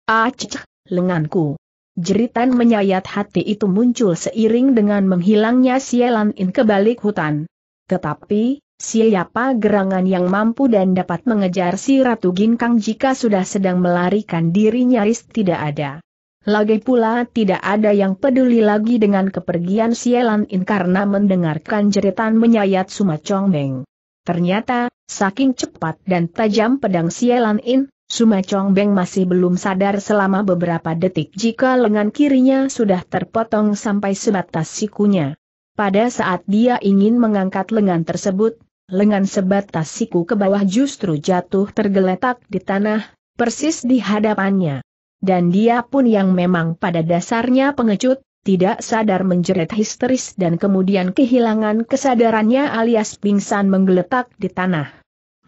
Aceh, lenganku. Jeritan menyayat hati itu muncul seiring dengan menghilangnya sialan In ke hutan. Tetapi, Siapa gerangan yang mampu dan dapat mengejar si Ratu Ginkang jika sudah sedang melarikan diri nyaris tidak ada. Lagi pula tidak ada yang peduli lagi dengan kepergian Sielan In karena mendengarkan jeritan menyayat Sumacong Beng. Ternyata, saking cepat dan tajam pedang Sielan In, Sumacong Beng masih belum sadar selama beberapa detik jika lengan kirinya sudah terpotong sampai sebatas sikunya. Pada saat dia ingin mengangkat lengan tersebut, lengan sebatas siku ke bawah justru jatuh tergeletak di tanah, persis di hadapannya. Dan dia pun yang memang pada dasarnya pengecut, tidak sadar menjerit histeris dan kemudian kehilangan kesadarannya alias pingsan menggeletak di tanah.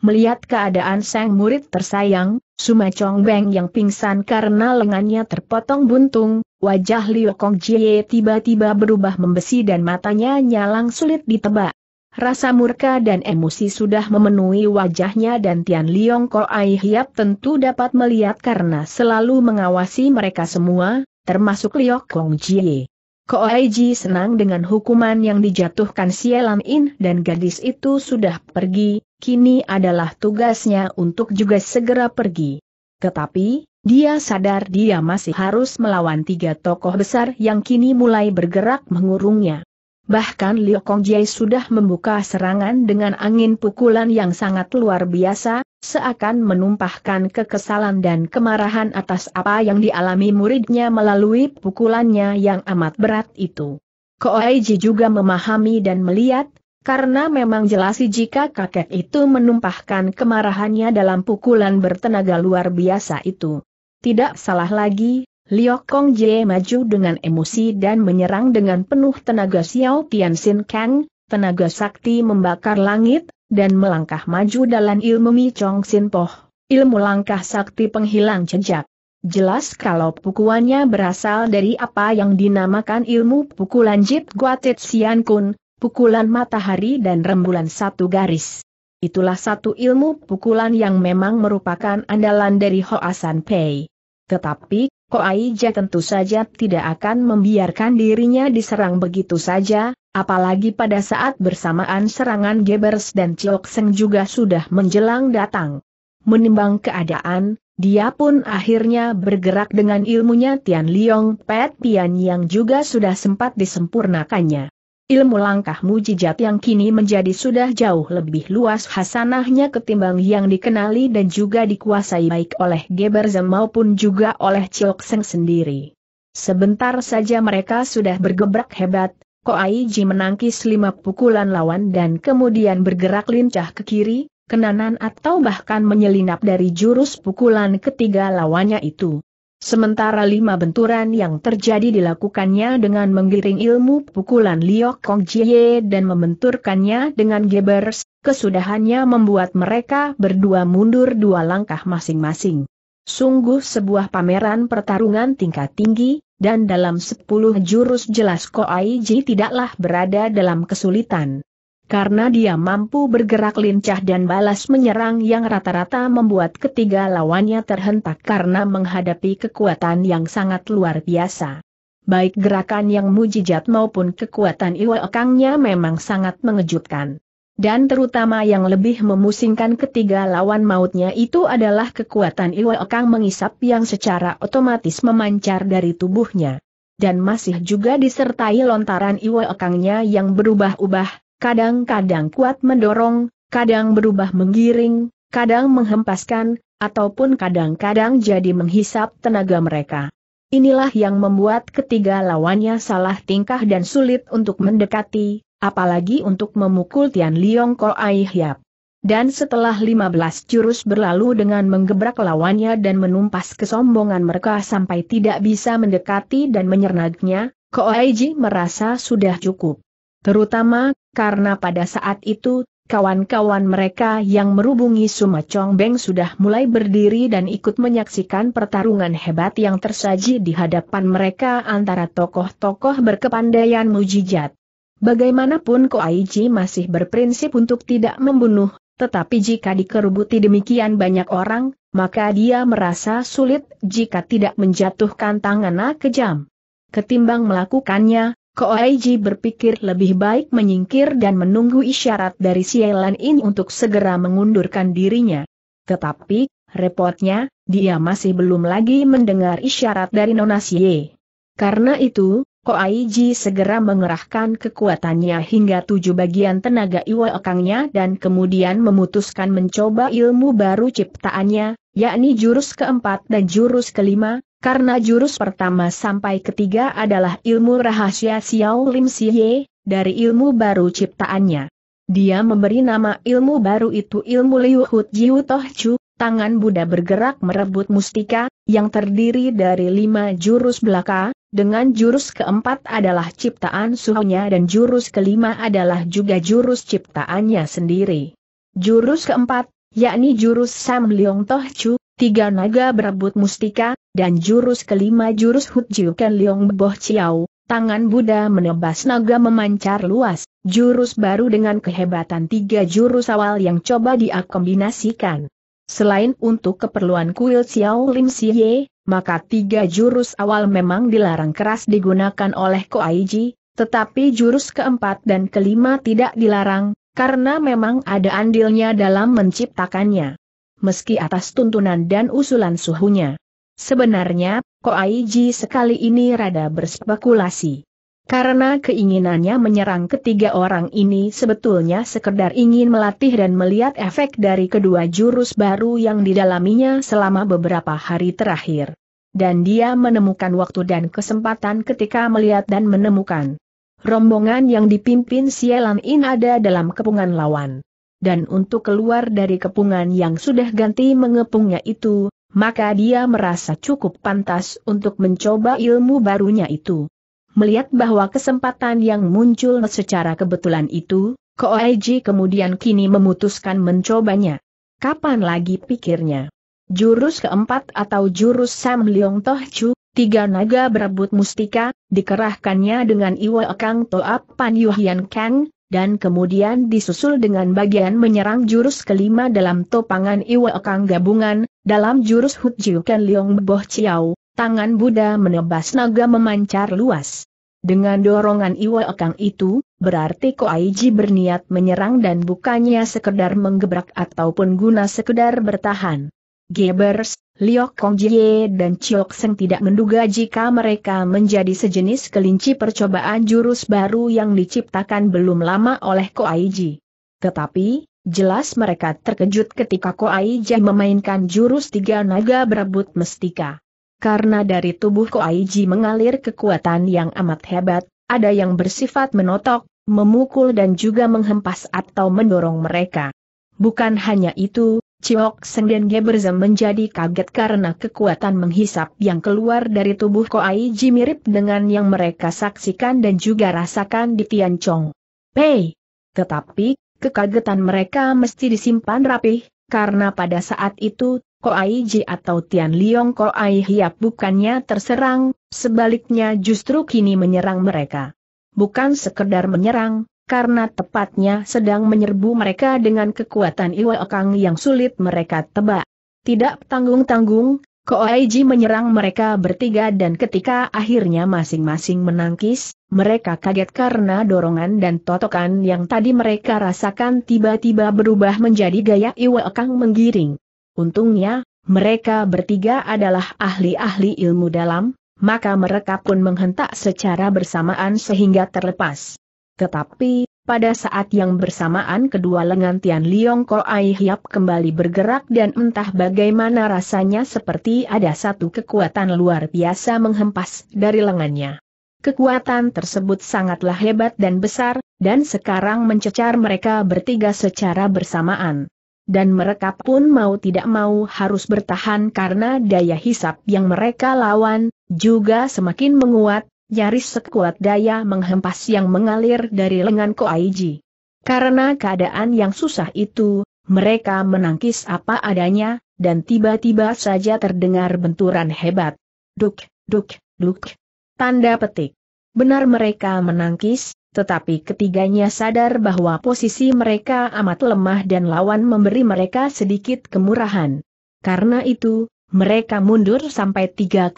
Melihat keadaan sang murid tersayang, Suma Chong Beng yang pingsan karena lengannya terpotong buntung, wajah Liu Kong Jie tiba-tiba berubah membesi dan matanya nyalang sulit ditebak. Rasa murka dan emosi sudah memenuhi wajahnya dan Tian Liong Ai Hiap tentu dapat melihat karena selalu mengawasi mereka semua, termasuk Liok Kong Jie. Ai Ji senang dengan hukuman yang dijatuhkan Sielam In dan gadis itu sudah pergi, kini adalah tugasnya untuk juga segera pergi. Tetapi, dia sadar dia masih harus melawan tiga tokoh besar yang kini mulai bergerak mengurungnya. Bahkan Liu Kongjie sudah membuka serangan dengan angin pukulan yang sangat luar biasa, seakan menumpahkan kekesalan dan kemarahan atas apa yang dialami muridnya melalui pukulannya yang amat berat itu. Koaiji juga memahami dan melihat, karena memang jelas jika kakek itu menumpahkan kemarahannya dalam pukulan bertenaga luar biasa itu. Tidak salah lagi, Liu Kong Jie maju dengan emosi dan menyerang dengan penuh tenaga Xiao Tian Sin Kang, tenaga sakti membakar langit, dan melangkah maju dalam ilmu Mi Chong Sin Poh, ilmu langkah sakti penghilang jejak. Jelas kalau pukulannya berasal dari apa yang dinamakan ilmu pukulan Jit Guatit Sian Kun, pukulan matahari dan rembulan satu garis. Itulah satu ilmu pukulan yang memang merupakan andalan dari Hoasan Pei. Tetapi Ko Aija tentu saja tidak akan membiarkan dirinya diserang begitu saja, apalagi pada saat bersamaan serangan Gebers dan Chok Seng juga sudah menjelang datang. Menimbang keadaan, dia pun akhirnya bergerak dengan ilmunya Tian Liong Pet Pian yang juga sudah sempat disempurnakannya ilmu langkah mujijat yang kini menjadi sudah jauh lebih luas hasanahnya ketimbang yang dikenali dan juga dikuasai baik oleh Geberza maupun juga oleh Chiok Seng sendiri. Sebentar saja mereka sudah bergebrak hebat, Ko Koaiji menangkis lima pukulan lawan dan kemudian bergerak lincah ke kiri, ke atau bahkan menyelinap dari jurus pukulan ketiga lawannya itu. Sementara lima benturan yang terjadi dilakukannya dengan menggiring ilmu pukulan Liok Kong Jie dan membenturkannya dengan Gebers, kesudahannya membuat mereka berdua mundur dua langkah masing-masing. Sungguh sebuah pameran pertarungan tingkat tinggi, dan dalam sepuluh jurus jelas Ko Ai Ji tidaklah berada dalam kesulitan karena dia mampu bergerak lincah dan balas menyerang yang rata-rata membuat ketiga lawannya terhentak karena menghadapi kekuatan yang sangat luar biasa. Baik gerakan yang mujijat maupun kekuatan Iwa Ekangnya memang sangat mengejutkan. Dan terutama yang lebih memusingkan ketiga lawan mautnya itu adalah kekuatan Iwa Ekang mengisap yang secara otomatis memancar dari tubuhnya. Dan masih juga disertai lontaran Iwa Ekangnya yang berubah-ubah, kadang-kadang kuat mendorong, kadang berubah menggiring, kadang menghempaskan, ataupun kadang-kadang jadi menghisap tenaga mereka. Inilah yang membuat ketiga lawannya salah tingkah dan sulit untuk mendekati, apalagi untuk memukul Tian Liong Ko Ai Hiap. Dan setelah 15 jurus berlalu dengan menggebrak lawannya dan menumpas kesombongan mereka sampai tidak bisa mendekati dan menyernaknya, Ko Ai Ji merasa sudah cukup. Terutama, karena pada saat itu, kawan-kawan mereka yang merubungi Suma Chong Beng sudah mulai berdiri dan ikut menyaksikan pertarungan hebat yang tersaji di hadapan mereka antara tokoh-tokoh berkepandaian mujijat. Bagaimanapun Ko Koaiji masih berprinsip untuk tidak membunuh, tetapi jika dikerubuti demikian banyak orang, maka dia merasa sulit jika tidak menjatuhkan tangannya kejam. Ketimbang melakukannya, Koaiji berpikir lebih baik menyingkir dan menunggu isyarat dari Sielan In untuk segera mengundurkan dirinya. Tetapi, repotnya, dia masih belum lagi mendengar isyarat dari Nona Xie. Karena itu, Koaiji segera mengerahkan kekuatannya hingga tujuh bagian tenaga Iwa okangnya dan kemudian memutuskan mencoba ilmu baru ciptaannya, yakni jurus keempat dan jurus kelima, karena jurus pertama sampai ketiga adalah ilmu rahasia Xiao Lim Siye, dari ilmu baru ciptaannya. Dia memberi nama ilmu baru itu ilmu Liu Hut Jiu Toh Chu, tangan Buddha bergerak merebut mustika, yang terdiri dari lima jurus belaka, dengan jurus keempat adalah ciptaan suhunya dan jurus kelima adalah juga jurus ciptaannya sendiri. Jurus keempat, yakni jurus Sam Liong Toh Chu, tiga naga berebut mustika, dan jurus kelima jurus Hutjiukan Liong Boh Chiao, tangan Buddha menebas naga memancar luas, jurus baru dengan kehebatan tiga jurus awal yang coba diakombinasikan. Selain untuk keperluan kuil Xiao Lim Siye, maka tiga jurus awal memang dilarang keras digunakan oleh Ko Koaiji, tetapi jurus keempat dan kelima tidak dilarang, karena memang ada andilnya dalam menciptakannya. Meski atas tuntunan dan usulan suhunya. Sebenarnya, Ko Koaiji sekali ini rada berspekulasi. Karena keinginannya menyerang ketiga orang ini sebetulnya sekedar ingin melatih dan melihat efek dari kedua jurus baru yang didalaminya selama beberapa hari terakhir. Dan dia menemukan waktu dan kesempatan ketika melihat dan menemukan rombongan yang dipimpin Sielan In ada dalam kepungan lawan. Dan untuk keluar dari kepungan yang sudah ganti mengepungnya itu, maka dia merasa cukup pantas untuk mencoba ilmu barunya itu. Melihat bahwa kesempatan yang muncul secara kebetulan itu, Koeji kemudian kini memutuskan mencobanya. Kapan lagi pikirnya? Jurus keempat atau jurus Sam Leong Toh Chu, tiga naga berebut mustika, dikerahkannya dengan Iwa Kang Toap Pan Yuhian Kang, dan kemudian disusul dengan bagian menyerang jurus kelima dalam topangan Iwa Kang gabungan, dalam jurus Hutjiukan Liong Boh Chiao, tangan Buddha menebas naga memancar luas. Dengan dorongan Iwa Kang itu, berarti Koaiji berniat menyerang dan bukannya sekedar menggebrak ataupun guna sekedar bertahan. Gebers, Liok Kongjie dan Chiok Seng tidak menduga jika mereka menjadi sejenis kelinci percobaan jurus baru yang diciptakan belum lama oleh Ko Koaiji. Tetapi, jelas mereka terkejut ketika Ko Koaiji memainkan jurus tiga naga berebut mestika. Karena dari tubuh Ko Koaiji mengalir kekuatan yang amat hebat, ada yang bersifat menotok, memukul dan juga menghempas atau mendorong mereka. Bukan hanya itu, Ciok Seng dan Geberza menjadi kaget karena kekuatan menghisap yang keluar dari tubuh Koai Ji mirip dengan yang mereka saksikan dan juga rasakan di Tian Chong. Pei! Tetapi, kekagetan mereka mesti disimpan rapih, karena pada saat itu, Koai Ji atau Tian Liong Koai Hiap bukannya terserang, sebaliknya justru kini menyerang mereka. Bukan sekedar menyerang, karena tepatnya sedang menyerbu mereka dengan kekuatan Iwa Kang yang sulit mereka tebak. Tidak tanggung-tanggung, Koaiji menyerang mereka bertiga dan ketika akhirnya masing-masing menangkis, mereka kaget karena dorongan dan totokan yang tadi mereka rasakan tiba-tiba berubah menjadi gaya Iwa Kang menggiring. Untungnya, mereka bertiga adalah ahli-ahli ilmu dalam, maka mereka pun menghentak secara bersamaan sehingga terlepas. Tetapi, pada saat yang bersamaan kedua lengan Tian Liong Ko Ai Hiap kembali bergerak dan entah bagaimana rasanya seperti ada satu kekuatan luar biasa menghempas dari lengannya. Kekuatan tersebut sangatlah hebat dan besar, dan sekarang mencecar mereka bertiga secara bersamaan. Dan mereka pun mau tidak mau harus bertahan karena daya hisap yang mereka lawan, juga semakin menguat, nyaris sekuat daya menghempas yang mengalir dari lengan Koaiji. Karena keadaan yang susah itu, mereka menangkis apa adanya, dan tiba-tiba saja terdengar benturan hebat. Duk, duk, duk. Tanda petik. Benar mereka menangkis, tetapi ketiganya sadar bahwa posisi mereka amat lemah dan lawan memberi mereka sedikit kemurahan. Karena itu, mereka mundur sampai 3,4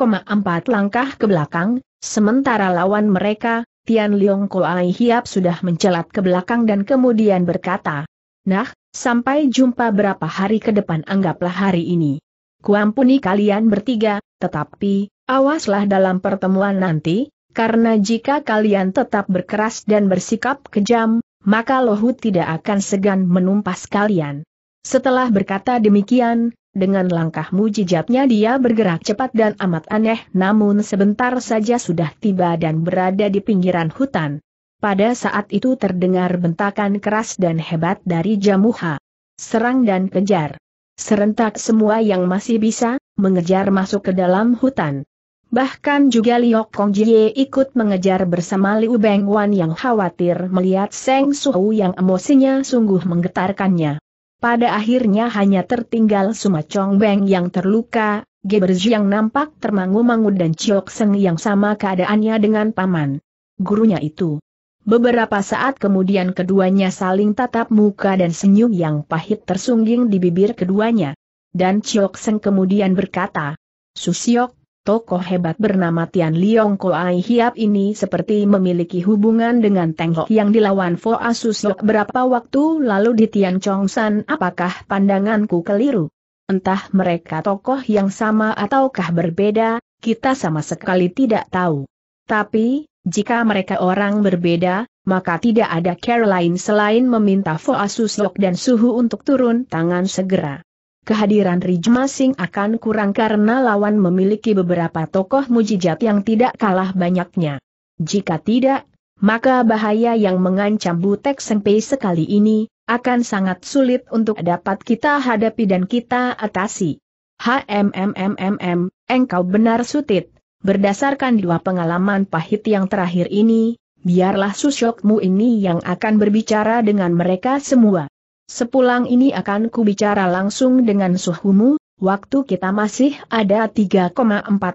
langkah ke belakang, Sementara lawan mereka, Tian Leong Koai Hiap sudah mencelat ke belakang dan kemudian berkata, Nah, sampai jumpa berapa hari ke depan anggaplah hari ini. Kuampuni kalian bertiga, tetapi, awaslah dalam pertemuan nanti, karena jika kalian tetap berkeras dan bersikap kejam, maka Lohu tidak akan segan menumpas kalian. Setelah berkata demikian, dengan langkah mujijatnya dia bergerak cepat dan amat aneh namun sebentar saja sudah tiba dan berada di pinggiran hutan. Pada saat itu terdengar bentakan keras dan hebat dari Jamuha. Serang dan kejar. Serentak semua yang masih bisa, mengejar masuk ke dalam hutan. Bahkan juga Liok Kong Jie ikut mengejar bersama Liu Beng Wan yang khawatir melihat Seng Suhu yang emosinya sungguh menggetarkannya. Pada akhirnya hanya tertinggal Suma Chong Beng yang terluka, Geberji yang nampak termangu-mangu dan Chiok Seng yang sama keadaannya dengan paman. Gurunya itu. Beberapa saat kemudian keduanya saling tatap muka dan senyum yang pahit tersungging di bibir keduanya. Dan Chiok Seng kemudian berkata, Susiok, Tokoh hebat bernama Tian Liong Ai Hiap ini seperti memiliki hubungan dengan Teng Hok yang dilawan Fo Asusok berapa waktu lalu di Tian Chong San apakah pandanganku keliru? Entah mereka tokoh yang sama ataukah berbeda, kita sama sekali tidak tahu. Tapi, jika mereka orang berbeda, maka tidak ada Caroline selain meminta Fo Asusok dan Suhu untuk turun tangan segera kehadiran Rijma masing akan kurang karena lawan memiliki beberapa tokoh mujijat yang tidak kalah banyaknya. Jika tidak, maka bahaya yang mengancam Butek Sengpei sekali ini, akan sangat sulit untuk dapat kita hadapi dan kita atasi. HMMMMM, engkau benar sutit. Berdasarkan dua pengalaman pahit yang terakhir ini, biarlah susyokmu ini yang akan berbicara dengan mereka semua sepulang ini akan kubicara langsung dengan suhumu, waktu kita masih ada 3,4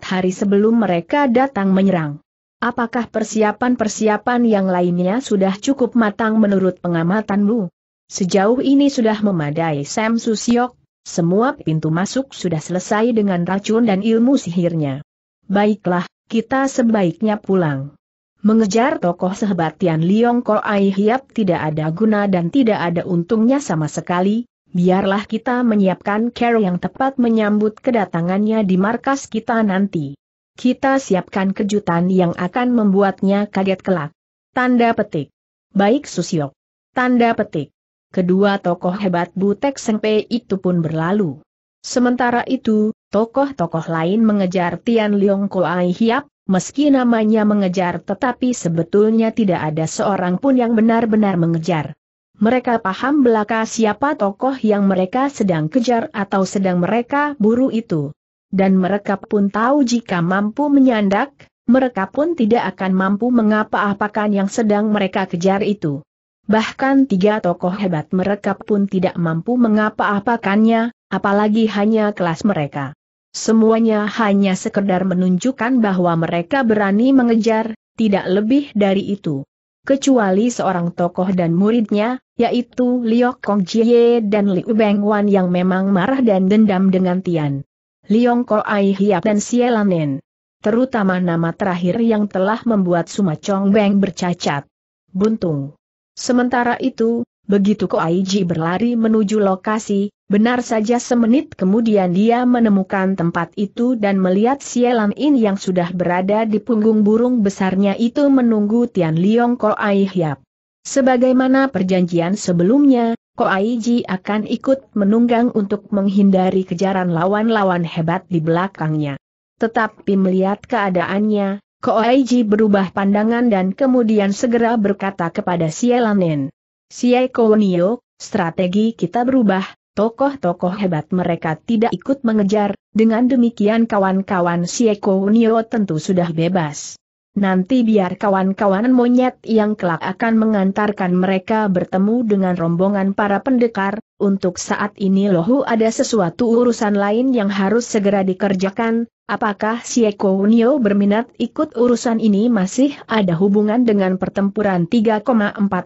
hari sebelum mereka datang menyerang. Apakah persiapan-persiapan yang lainnya sudah cukup matang menurut pengamatanmu? Sejauh ini sudah memadai Sam Susiok, semua pintu masuk sudah selesai dengan racun dan ilmu sihirnya. Baiklah, kita sebaiknya pulang. Mengejar tokoh sehebat Tian Liong Ko Ai Hiap tidak ada guna dan tidak ada untungnya sama sekali, biarlah kita menyiapkan care yang tepat menyambut kedatangannya di markas kita nanti. Kita siapkan kejutan yang akan membuatnya kaget kelak. Tanda petik. Baik Susiok. Tanda petik. Kedua tokoh hebat Butek Sengpe itu pun berlalu. Sementara itu, tokoh-tokoh lain mengejar Tian Liong Ko Ai Hiap, meski namanya mengejar tetapi sebetulnya tidak ada seorang pun yang benar-benar mengejar. Mereka paham belaka siapa tokoh yang mereka sedang kejar atau sedang mereka buru itu. Dan mereka pun tahu jika mampu menyandak, mereka pun tidak akan mampu mengapa-apakan yang sedang mereka kejar itu. Bahkan tiga tokoh hebat mereka pun tidak mampu mengapa-apakannya, apalagi hanya kelas mereka. Semuanya hanya sekedar menunjukkan bahwa mereka berani mengejar, tidak lebih dari itu. Kecuali seorang tokoh dan muridnya, yaitu Liok Kong Jie dan Liu Beng Wan yang memang marah dan dendam dengan Tian. Liong Ko Ai Hiap dan Sielanen. Terutama nama terakhir yang telah membuat Suma Chong Beng bercacat. Buntung. Sementara itu, begitu Ko Ai Ji berlari menuju lokasi, Benar saja semenit kemudian dia menemukan tempat itu dan melihat Sielam In yang sudah berada di punggung burung besarnya itu menunggu Tian Liong Ai Hiap. Sebagaimana perjanjian sebelumnya, Ko Ai Ji akan ikut menunggang untuk menghindari kejaran lawan-lawan hebat di belakangnya. Tetapi melihat keadaannya, Ko Ai Ji berubah pandangan dan kemudian segera berkata kepada Sielanen. Siai Nio, strategi kita berubah, Tokoh-tokoh hebat mereka tidak ikut mengejar, dengan demikian kawan-kawan Sieko Nio tentu sudah bebas. Nanti biar kawan-kawan monyet yang kelak akan mengantarkan mereka bertemu dengan rombongan para pendekar, untuk saat ini lohu ada sesuatu urusan lain yang harus segera dikerjakan, apakah si Eko berminat ikut urusan ini masih ada hubungan dengan pertempuran 3,4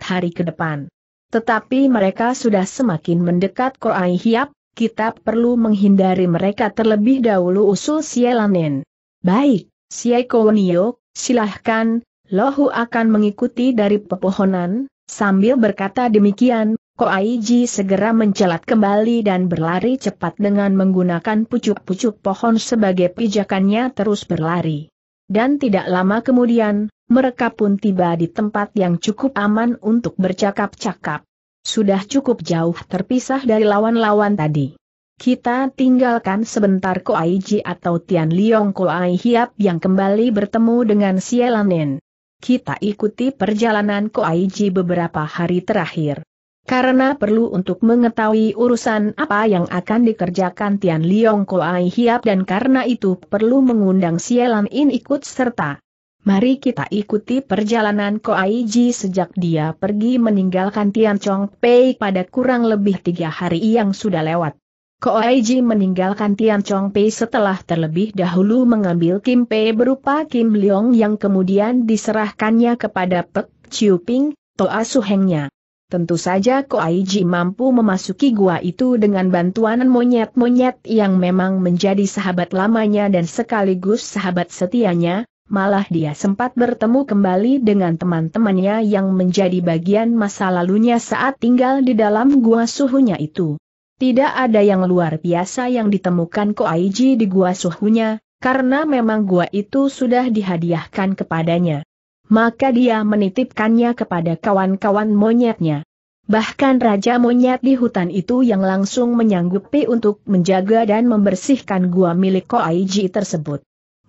hari ke depan. Tetapi mereka sudah semakin mendekat Koai Hiap, kita perlu menghindari mereka terlebih dahulu usul Sielanen. Baik, Sieko Kowenio, silahkan, Lohu akan mengikuti dari pepohonan, sambil berkata demikian, Koaiji segera mencelat kembali dan berlari cepat dengan menggunakan pucuk-pucuk pohon sebagai pijakannya terus berlari. Dan tidak lama kemudian, mereka pun tiba di tempat yang cukup aman untuk bercakap-cakap. Sudah cukup jauh terpisah dari lawan-lawan tadi. Kita tinggalkan sebentar Ko Aiji atau Tian Liong Koai Hiap yang kembali bertemu dengan Sielanen. Kita ikuti perjalanan Aiji beberapa hari terakhir. Karena perlu untuk mengetahui urusan apa yang akan dikerjakan Tian Liong Koai Hiap dan karena itu perlu mengundang Sielanin ikut serta. Mari kita ikuti perjalanan Ko Koaiji sejak dia pergi meninggalkan Tian Chong Pei pada kurang lebih tiga hari yang sudah lewat. Ko Koaiji meninggalkan Tian Chong Pei setelah terlebih dahulu mengambil Kim Pei berupa Kim Leong yang kemudian diserahkannya kepada Pek Chiu Ping, Toa Suhengnya. Tentu saja Ko Koaiji mampu memasuki gua itu dengan bantuan monyet-monyet yang memang menjadi sahabat lamanya dan sekaligus sahabat setianya, malah dia sempat bertemu kembali dengan teman-temannya yang menjadi bagian masa lalunya saat tinggal di dalam gua suhunya itu. Tidak ada yang luar biasa yang ditemukan Ko Koaiji di gua suhunya, karena memang gua itu sudah dihadiahkan kepadanya. Maka dia menitipkannya kepada kawan-kawan monyetnya. Bahkan Raja Monyet di hutan itu yang langsung menyanggupi untuk menjaga dan membersihkan gua milik Ko Koaiji tersebut.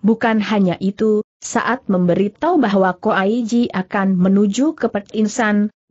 Bukan hanya itu, saat memberitahu bahwa Ko Aiji akan menuju ke Pet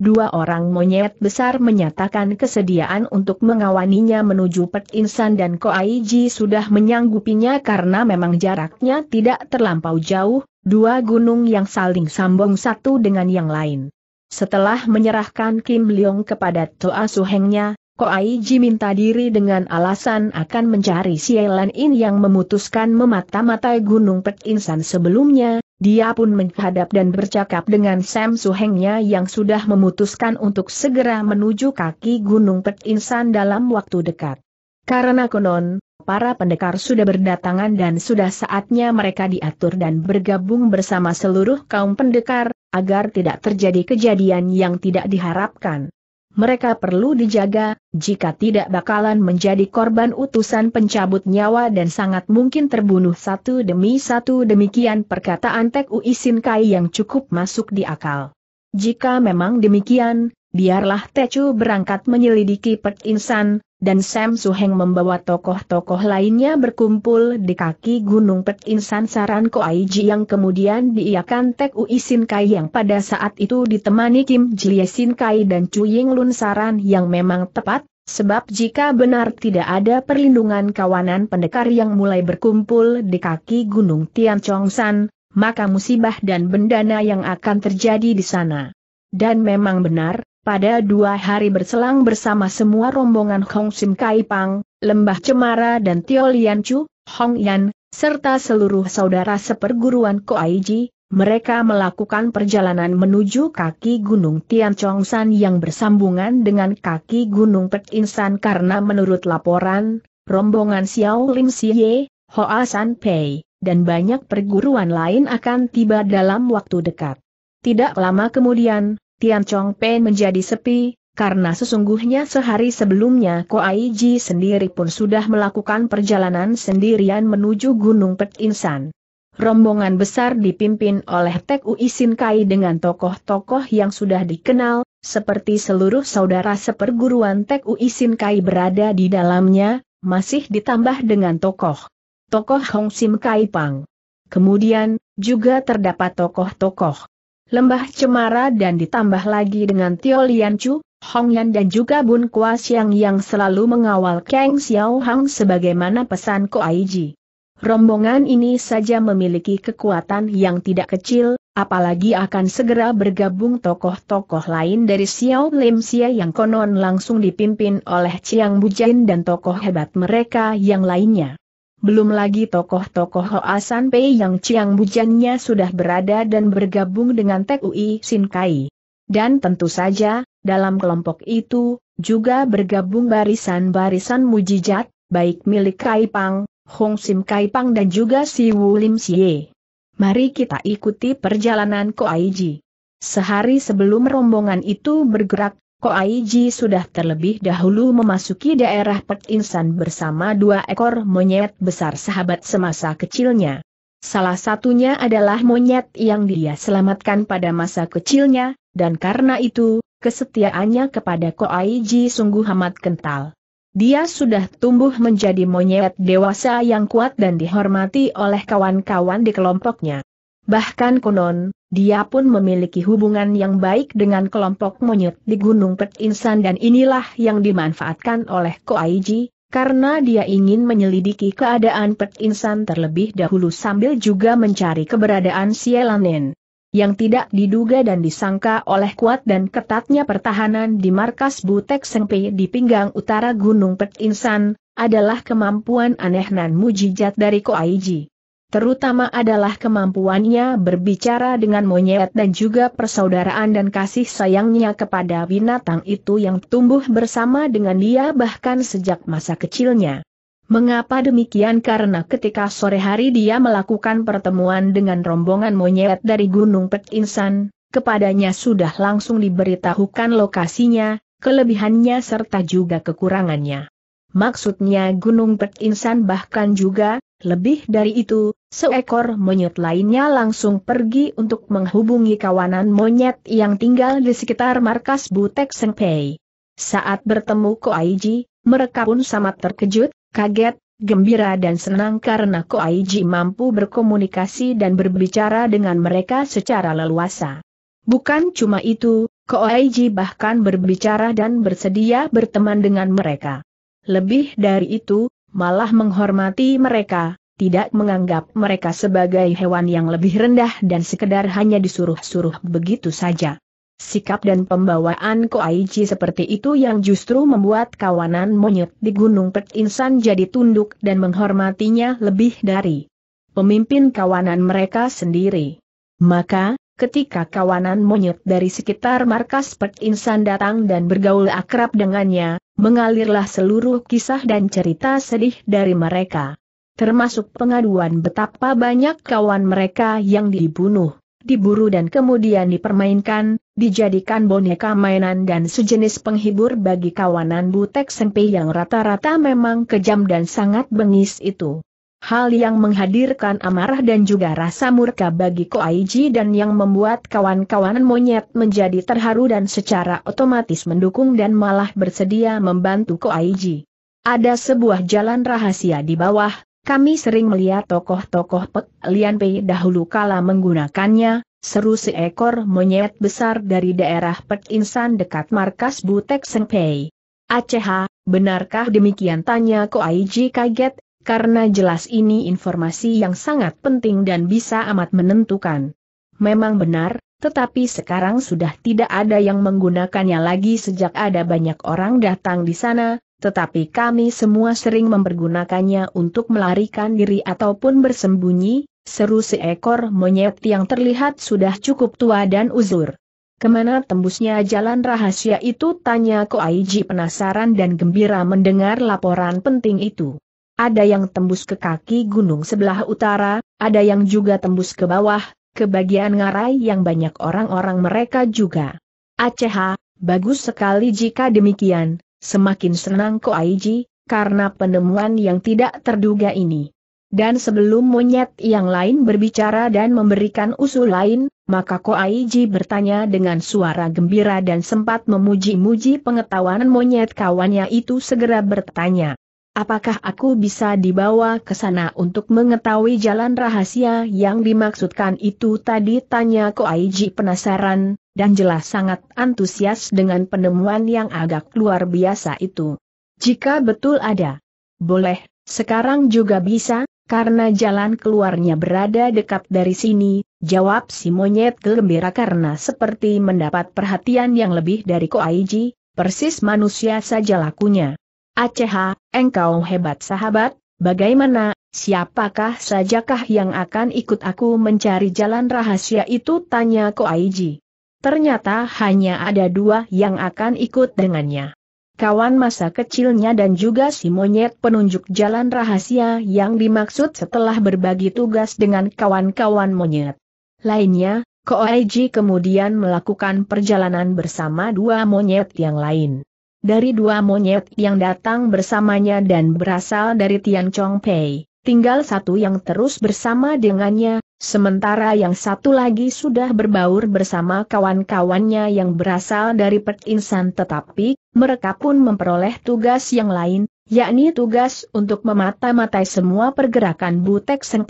dua orang monyet besar menyatakan kesediaan untuk mengawaninya menuju Pet Insan dan Aiji sudah menyanggupinya karena memang jaraknya tidak terlampau jauh, dua gunung yang saling sambung satu dengan yang lain. Setelah menyerahkan Kim Leong kepada Toa Suhengnya, Ko Aiji minta diri dengan alasan akan mencari Sielan In yang memutuskan memata-matai Gunung Pek Insan sebelumnya, dia pun menghadap dan bercakap dengan Sam Suhengnya yang sudah memutuskan untuk segera menuju kaki Gunung Pek Insan dalam waktu dekat. Karena konon, para pendekar sudah berdatangan dan sudah saatnya mereka diatur dan bergabung bersama seluruh kaum pendekar, agar tidak terjadi kejadian yang tidak diharapkan mereka perlu dijaga, jika tidak bakalan menjadi korban utusan pencabut nyawa dan sangat mungkin terbunuh satu demi satu demikian perkataan Tek Uisin Kai yang cukup masuk di akal. Jika memang demikian, biarlah Tecu berangkat menyelidiki Pek Insan, dan Sam Suheng membawa tokoh-tokoh lainnya berkumpul di kaki Gunung Pek Insan Saran Koaiji yang kemudian diiakan Tek Ui Sin Kai yang pada saat itu ditemani Kim Jie Sin Kai dan Chu Ying Lun Saran yang memang tepat, sebab jika benar tidak ada perlindungan kawanan pendekar yang mulai berkumpul di kaki Gunung Tian Chong San, maka musibah dan bendana yang akan terjadi di sana. Dan memang benar, pada dua hari berselang bersama semua rombongan Hong Sim Kai Pang, Lembah Cemara dan Tio Lian Chu, Hong Yan, serta seluruh saudara seperguruan Ko Ji, mereka melakukan perjalanan menuju kaki Gunung Tian Chong San yang bersambungan dengan kaki Gunung Pek Insan karena menurut laporan, rombongan Xiao Lim Siye, Hoa San Pei, dan banyak perguruan lain akan tiba dalam waktu dekat. Tidak lama kemudian, Tian Chong Pei menjadi sepi, karena sesungguhnya sehari sebelumnya Ko Koaiji sendiri pun sudah melakukan perjalanan sendirian menuju Gunung Pek Insan. Rombongan besar dipimpin oleh Tek Ui Sin Kai dengan tokoh-tokoh yang sudah dikenal, seperti seluruh saudara seperguruan Tek Ui Sin Kai berada di dalamnya, masih ditambah dengan tokoh. Tokoh Hong Sim Kai Pang. Kemudian, juga terdapat tokoh-tokoh Lembah Cemara dan ditambah lagi dengan Tio Lian Chu, Hong Yan dan juga Bun Kua Siang yang selalu mengawal Kang Xiao Hang sebagaimana pesan Ko Aiji. Rombongan ini saja memiliki kekuatan yang tidak kecil, apalagi akan segera bergabung tokoh-tokoh lain dari Xiao Lim Xia yang konon langsung dipimpin oleh Chiang Bujain dan tokoh hebat mereka yang lainnya. Belum lagi tokoh-tokoh Hoasan Pei yang Chiang Bujannya sudah berada dan bergabung dengan Tek Ui Sin Kai. Dan tentu saja, dalam kelompok itu, juga bergabung barisan-barisan mujizat, baik milik Kai Pang, Hong Sim Kai Pang dan juga Si Wu Lim Sie. Mari kita ikuti perjalanan ko aiji Sehari sebelum rombongan itu bergerak, Ko Koaiji sudah terlebih dahulu memasuki daerah Pek Insan bersama dua ekor monyet besar sahabat semasa kecilnya. Salah satunya adalah monyet yang dia selamatkan pada masa kecilnya, dan karena itu, kesetiaannya kepada Ko Koaiji sungguh amat kental. Dia sudah tumbuh menjadi monyet dewasa yang kuat dan dihormati oleh kawan-kawan di kelompoknya. Bahkan konon, dia pun memiliki hubungan yang baik dengan kelompok monyet di Gunung Pet Insan dan inilah yang dimanfaatkan oleh Ko Aiji karena dia ingin menyelidiki keadaan Pet Insan terlebih dahulu sambil juga mencari keberadaan Sielanen. Yang tidak diduga dan disangka oleh kuat dan ketatnya pertahanan di markas Butek Sengpe di pinggang utara Gunung Pet Insan, adalah kemampuan aneh nan mujijat dari Ko Aiji terutama adalah kemampuannya berbicara dengan monyet dan juga persaudaraan dan kasih sayangnya kepada binatang itu yang tumbuh bersama dengan dia bahkan sejak masa kecilnya. Mengapa demikian? Karena ketika sore hari dia melakukan pertemuan dengan rombongan monyet dari Gunung Pek Insan, kepadanya sudah langsung diberitahukan lokasinya, kelebihannya serta juga kekurangannya. Maksudnya Gunung Pek Insan bahkan juga, lebih dari itu, seekor monyet lainnya langsung pergi untuk menghubungi kawanan monyet yang tinggal di sekitar markas Butek Sengpei. Saat bertemu Koaiji, mereka pun sama terkejut, kaget, gembira dan senang karena Koaiji mampu berkomunikasi dan berbicara dengan mereka secara leluasa. Bukan cuma itu, Koaiji bahkan berbicara dan bersedia berteman dengan mereka. Lebih dari itu, malah menghormati mereka, tidak menganggap mereka sebagai hewan yang lebih rendah dan sekedar hanya disuruh-suruh begitu saja. Sikap dan pembawaan Koaiji seperti itu yang justru membuat kawanan monyet di Gunung Pet Insan jadi tunduk dan menghormatinya lebih dari pemimpin kawanan mereka sendiri. Maka, ketika kawanan monyet dari sekitar markas Pek Insan datang dan bergaul akrab dengannya, mengalirlah seluruh kisah dan cerita sedih dari mereka. Termasuk pengaduan betapa banyak kawan mereka yang dibunuh, diburu dan kemudian dipermainkan, dijadikan boneka mainan dan sejenis penghibur bagi kawanan butek sempi yang rata-rata memang kejam dan sangat bengis itu hal yang menghadirkan amarah dan juga rasa murka bagi Koaiji dan yang membuat kawan-kawan monyet menjadi terharu dan secara otomatis mendukung dan malah bersedia membantu Koaiji. Ada sebuah jalan rahasia di bawah, kami sering melihat tokoh-tokoh Pek Lian Pei dahulu kala menggunakannya, seru seekor monyet besar dari daerah Pek Insan dekat markas Butek Seng Pei. Aceh, benarkah demikian tanya Koaiji kaget karena jelas ini informasi yang sangat penting dan bisa amat menentukan. Memang benar, tetapi sekarang sudah tidak ada yang menggunakannya lagi sejak ada banyak orang datang di sana, tetapi kami semua sering mempergunakannya untuk melarikan diri ataupun bersembunyi, seru seekor monyet yang terlihat sudah cukup tua dan uzur. Kemana tembusnya jalan rahasia itu tanya Koaiji penasaran dan gembira mendengar laporan penting itu. Ada yang tembus ke kaki gunung sebelah utara, ada yang juga tembus ke bawah, ke bagian ngarai yang banyak orang-orang mereka juga. Aceh, bagus sekali jika demikian, semakin senang Ko Aiji karena penemuan yang tidak terduga ini. Dan sebelum monyet yang lain berbicara dan memberikan usul lain, maka Ko Aiji bertanya dengan suara gembira dan sempat memuji-muji pengetahuan monyet kawannya itu segera bertanya. Apakah aku bisa dibawa ke sana untuk mengetahui jalan rahasia yang dimaksudkan itu tadi tanya Ko Koaiji penasaran, dan jelas sangat antusias dengan penemuan yang agak luar biasa itu. Jika betul ada. Boleh, sekarang juga bisa, karena jalan keluarnya berada dekat dari sini, jawab si monyet gembira karena seperti mendapat perhatian yang lebih dari Ko Koaiji, persis manusia saja lakunya. Aceha, engkau hebat sahabat, bagaimana, siapakah sajakah yang akan ikut aku mencari jalan rahasia itu tanya Ko Aiji. Ternyata hanya ada dua yang akan ikut dengannya. Kawan masa kecilnya dan juga si monyet penunjuk jalan rahasia yang dimaksud setelah berbagi tugas dengan kawan-kawan monyet. Lainnya, Ko Aiji kemudian melakukan perjalanan bersama dua monyet yang lain dari dua monyet yang datang bersamanya dan berasal dari Tian Chong Pei, tinggal satu yang terus bersama dengannya, sementara yang satu lagi sudah berbaur bersama kawan-kawannya yang berasal dari Pet tetapi, mereka pun memperoleh tugas yang lain, yakni tugas untuk memata-matai semua pergerakan Butek Seng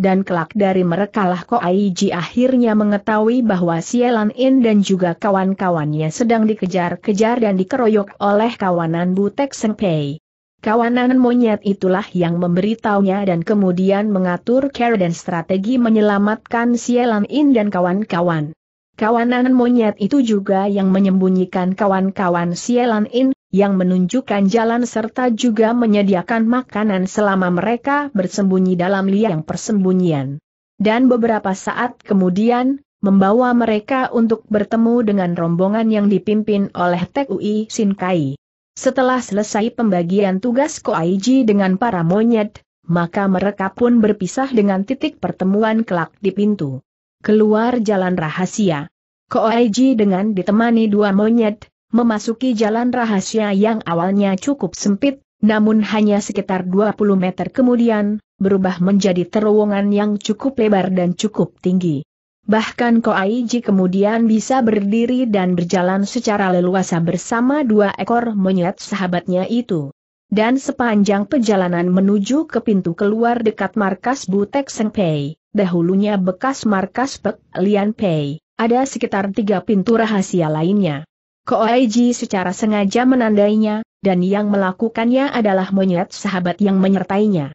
dan kelak dari merekalah Aiji akhirnya mengetahui bahwa Sielan In dan juga kawan-kawannya sedang dikejar-kejar dan dikeroyok oleh kawanan Butek Seng Pei. Kawanan monyet itulah yang memberitahunya dan kemudian mengatur cara dan strategi menyelamatkan Sielan In dan kawan-kawan. Kawanan monyet itu juga yang menyembunyikan kawan-kawan Sielan In, yang menunjukkan jalan serta juga menyediakan makanan selama mereka bersembunyi dalam liang persembunyian. Dan beberapa saat kemudian, membawa mereka untuk bertemu dengan rombongan yang dipimpin oleh Tui Sinkai. Sin Setelah selesai pembagian tugas Koaiji dengan para monyet, maka mereka pun berpisah dengan titik pertemuan kelak di pintu. Keluar jalan rahasia. Koaiji dengan ditemani dua monyet, memasuki jalan rahasia yang awalnya cukup sempit, namun hanya sekitar 20 meter kemudian, berubah menjadi terowongan yang cukup lebar dan cukup tinggi. Bahkan Koaiji kemudian bisa berdiri dan berjalan secara leluasa bersama dua ekor monyet sahabatnya itu. Dan sepanjang perjalanan menuju ke pintu keluar dekat markas Butek Sengpei, dahulunya bekas markas Pek Lian Pei, ada sekitar tiga pintu rahasia lainnya. Koaiji secara sengaja menandainya, dan yang melakukannya adalah monyet sahabat yang menyertainya.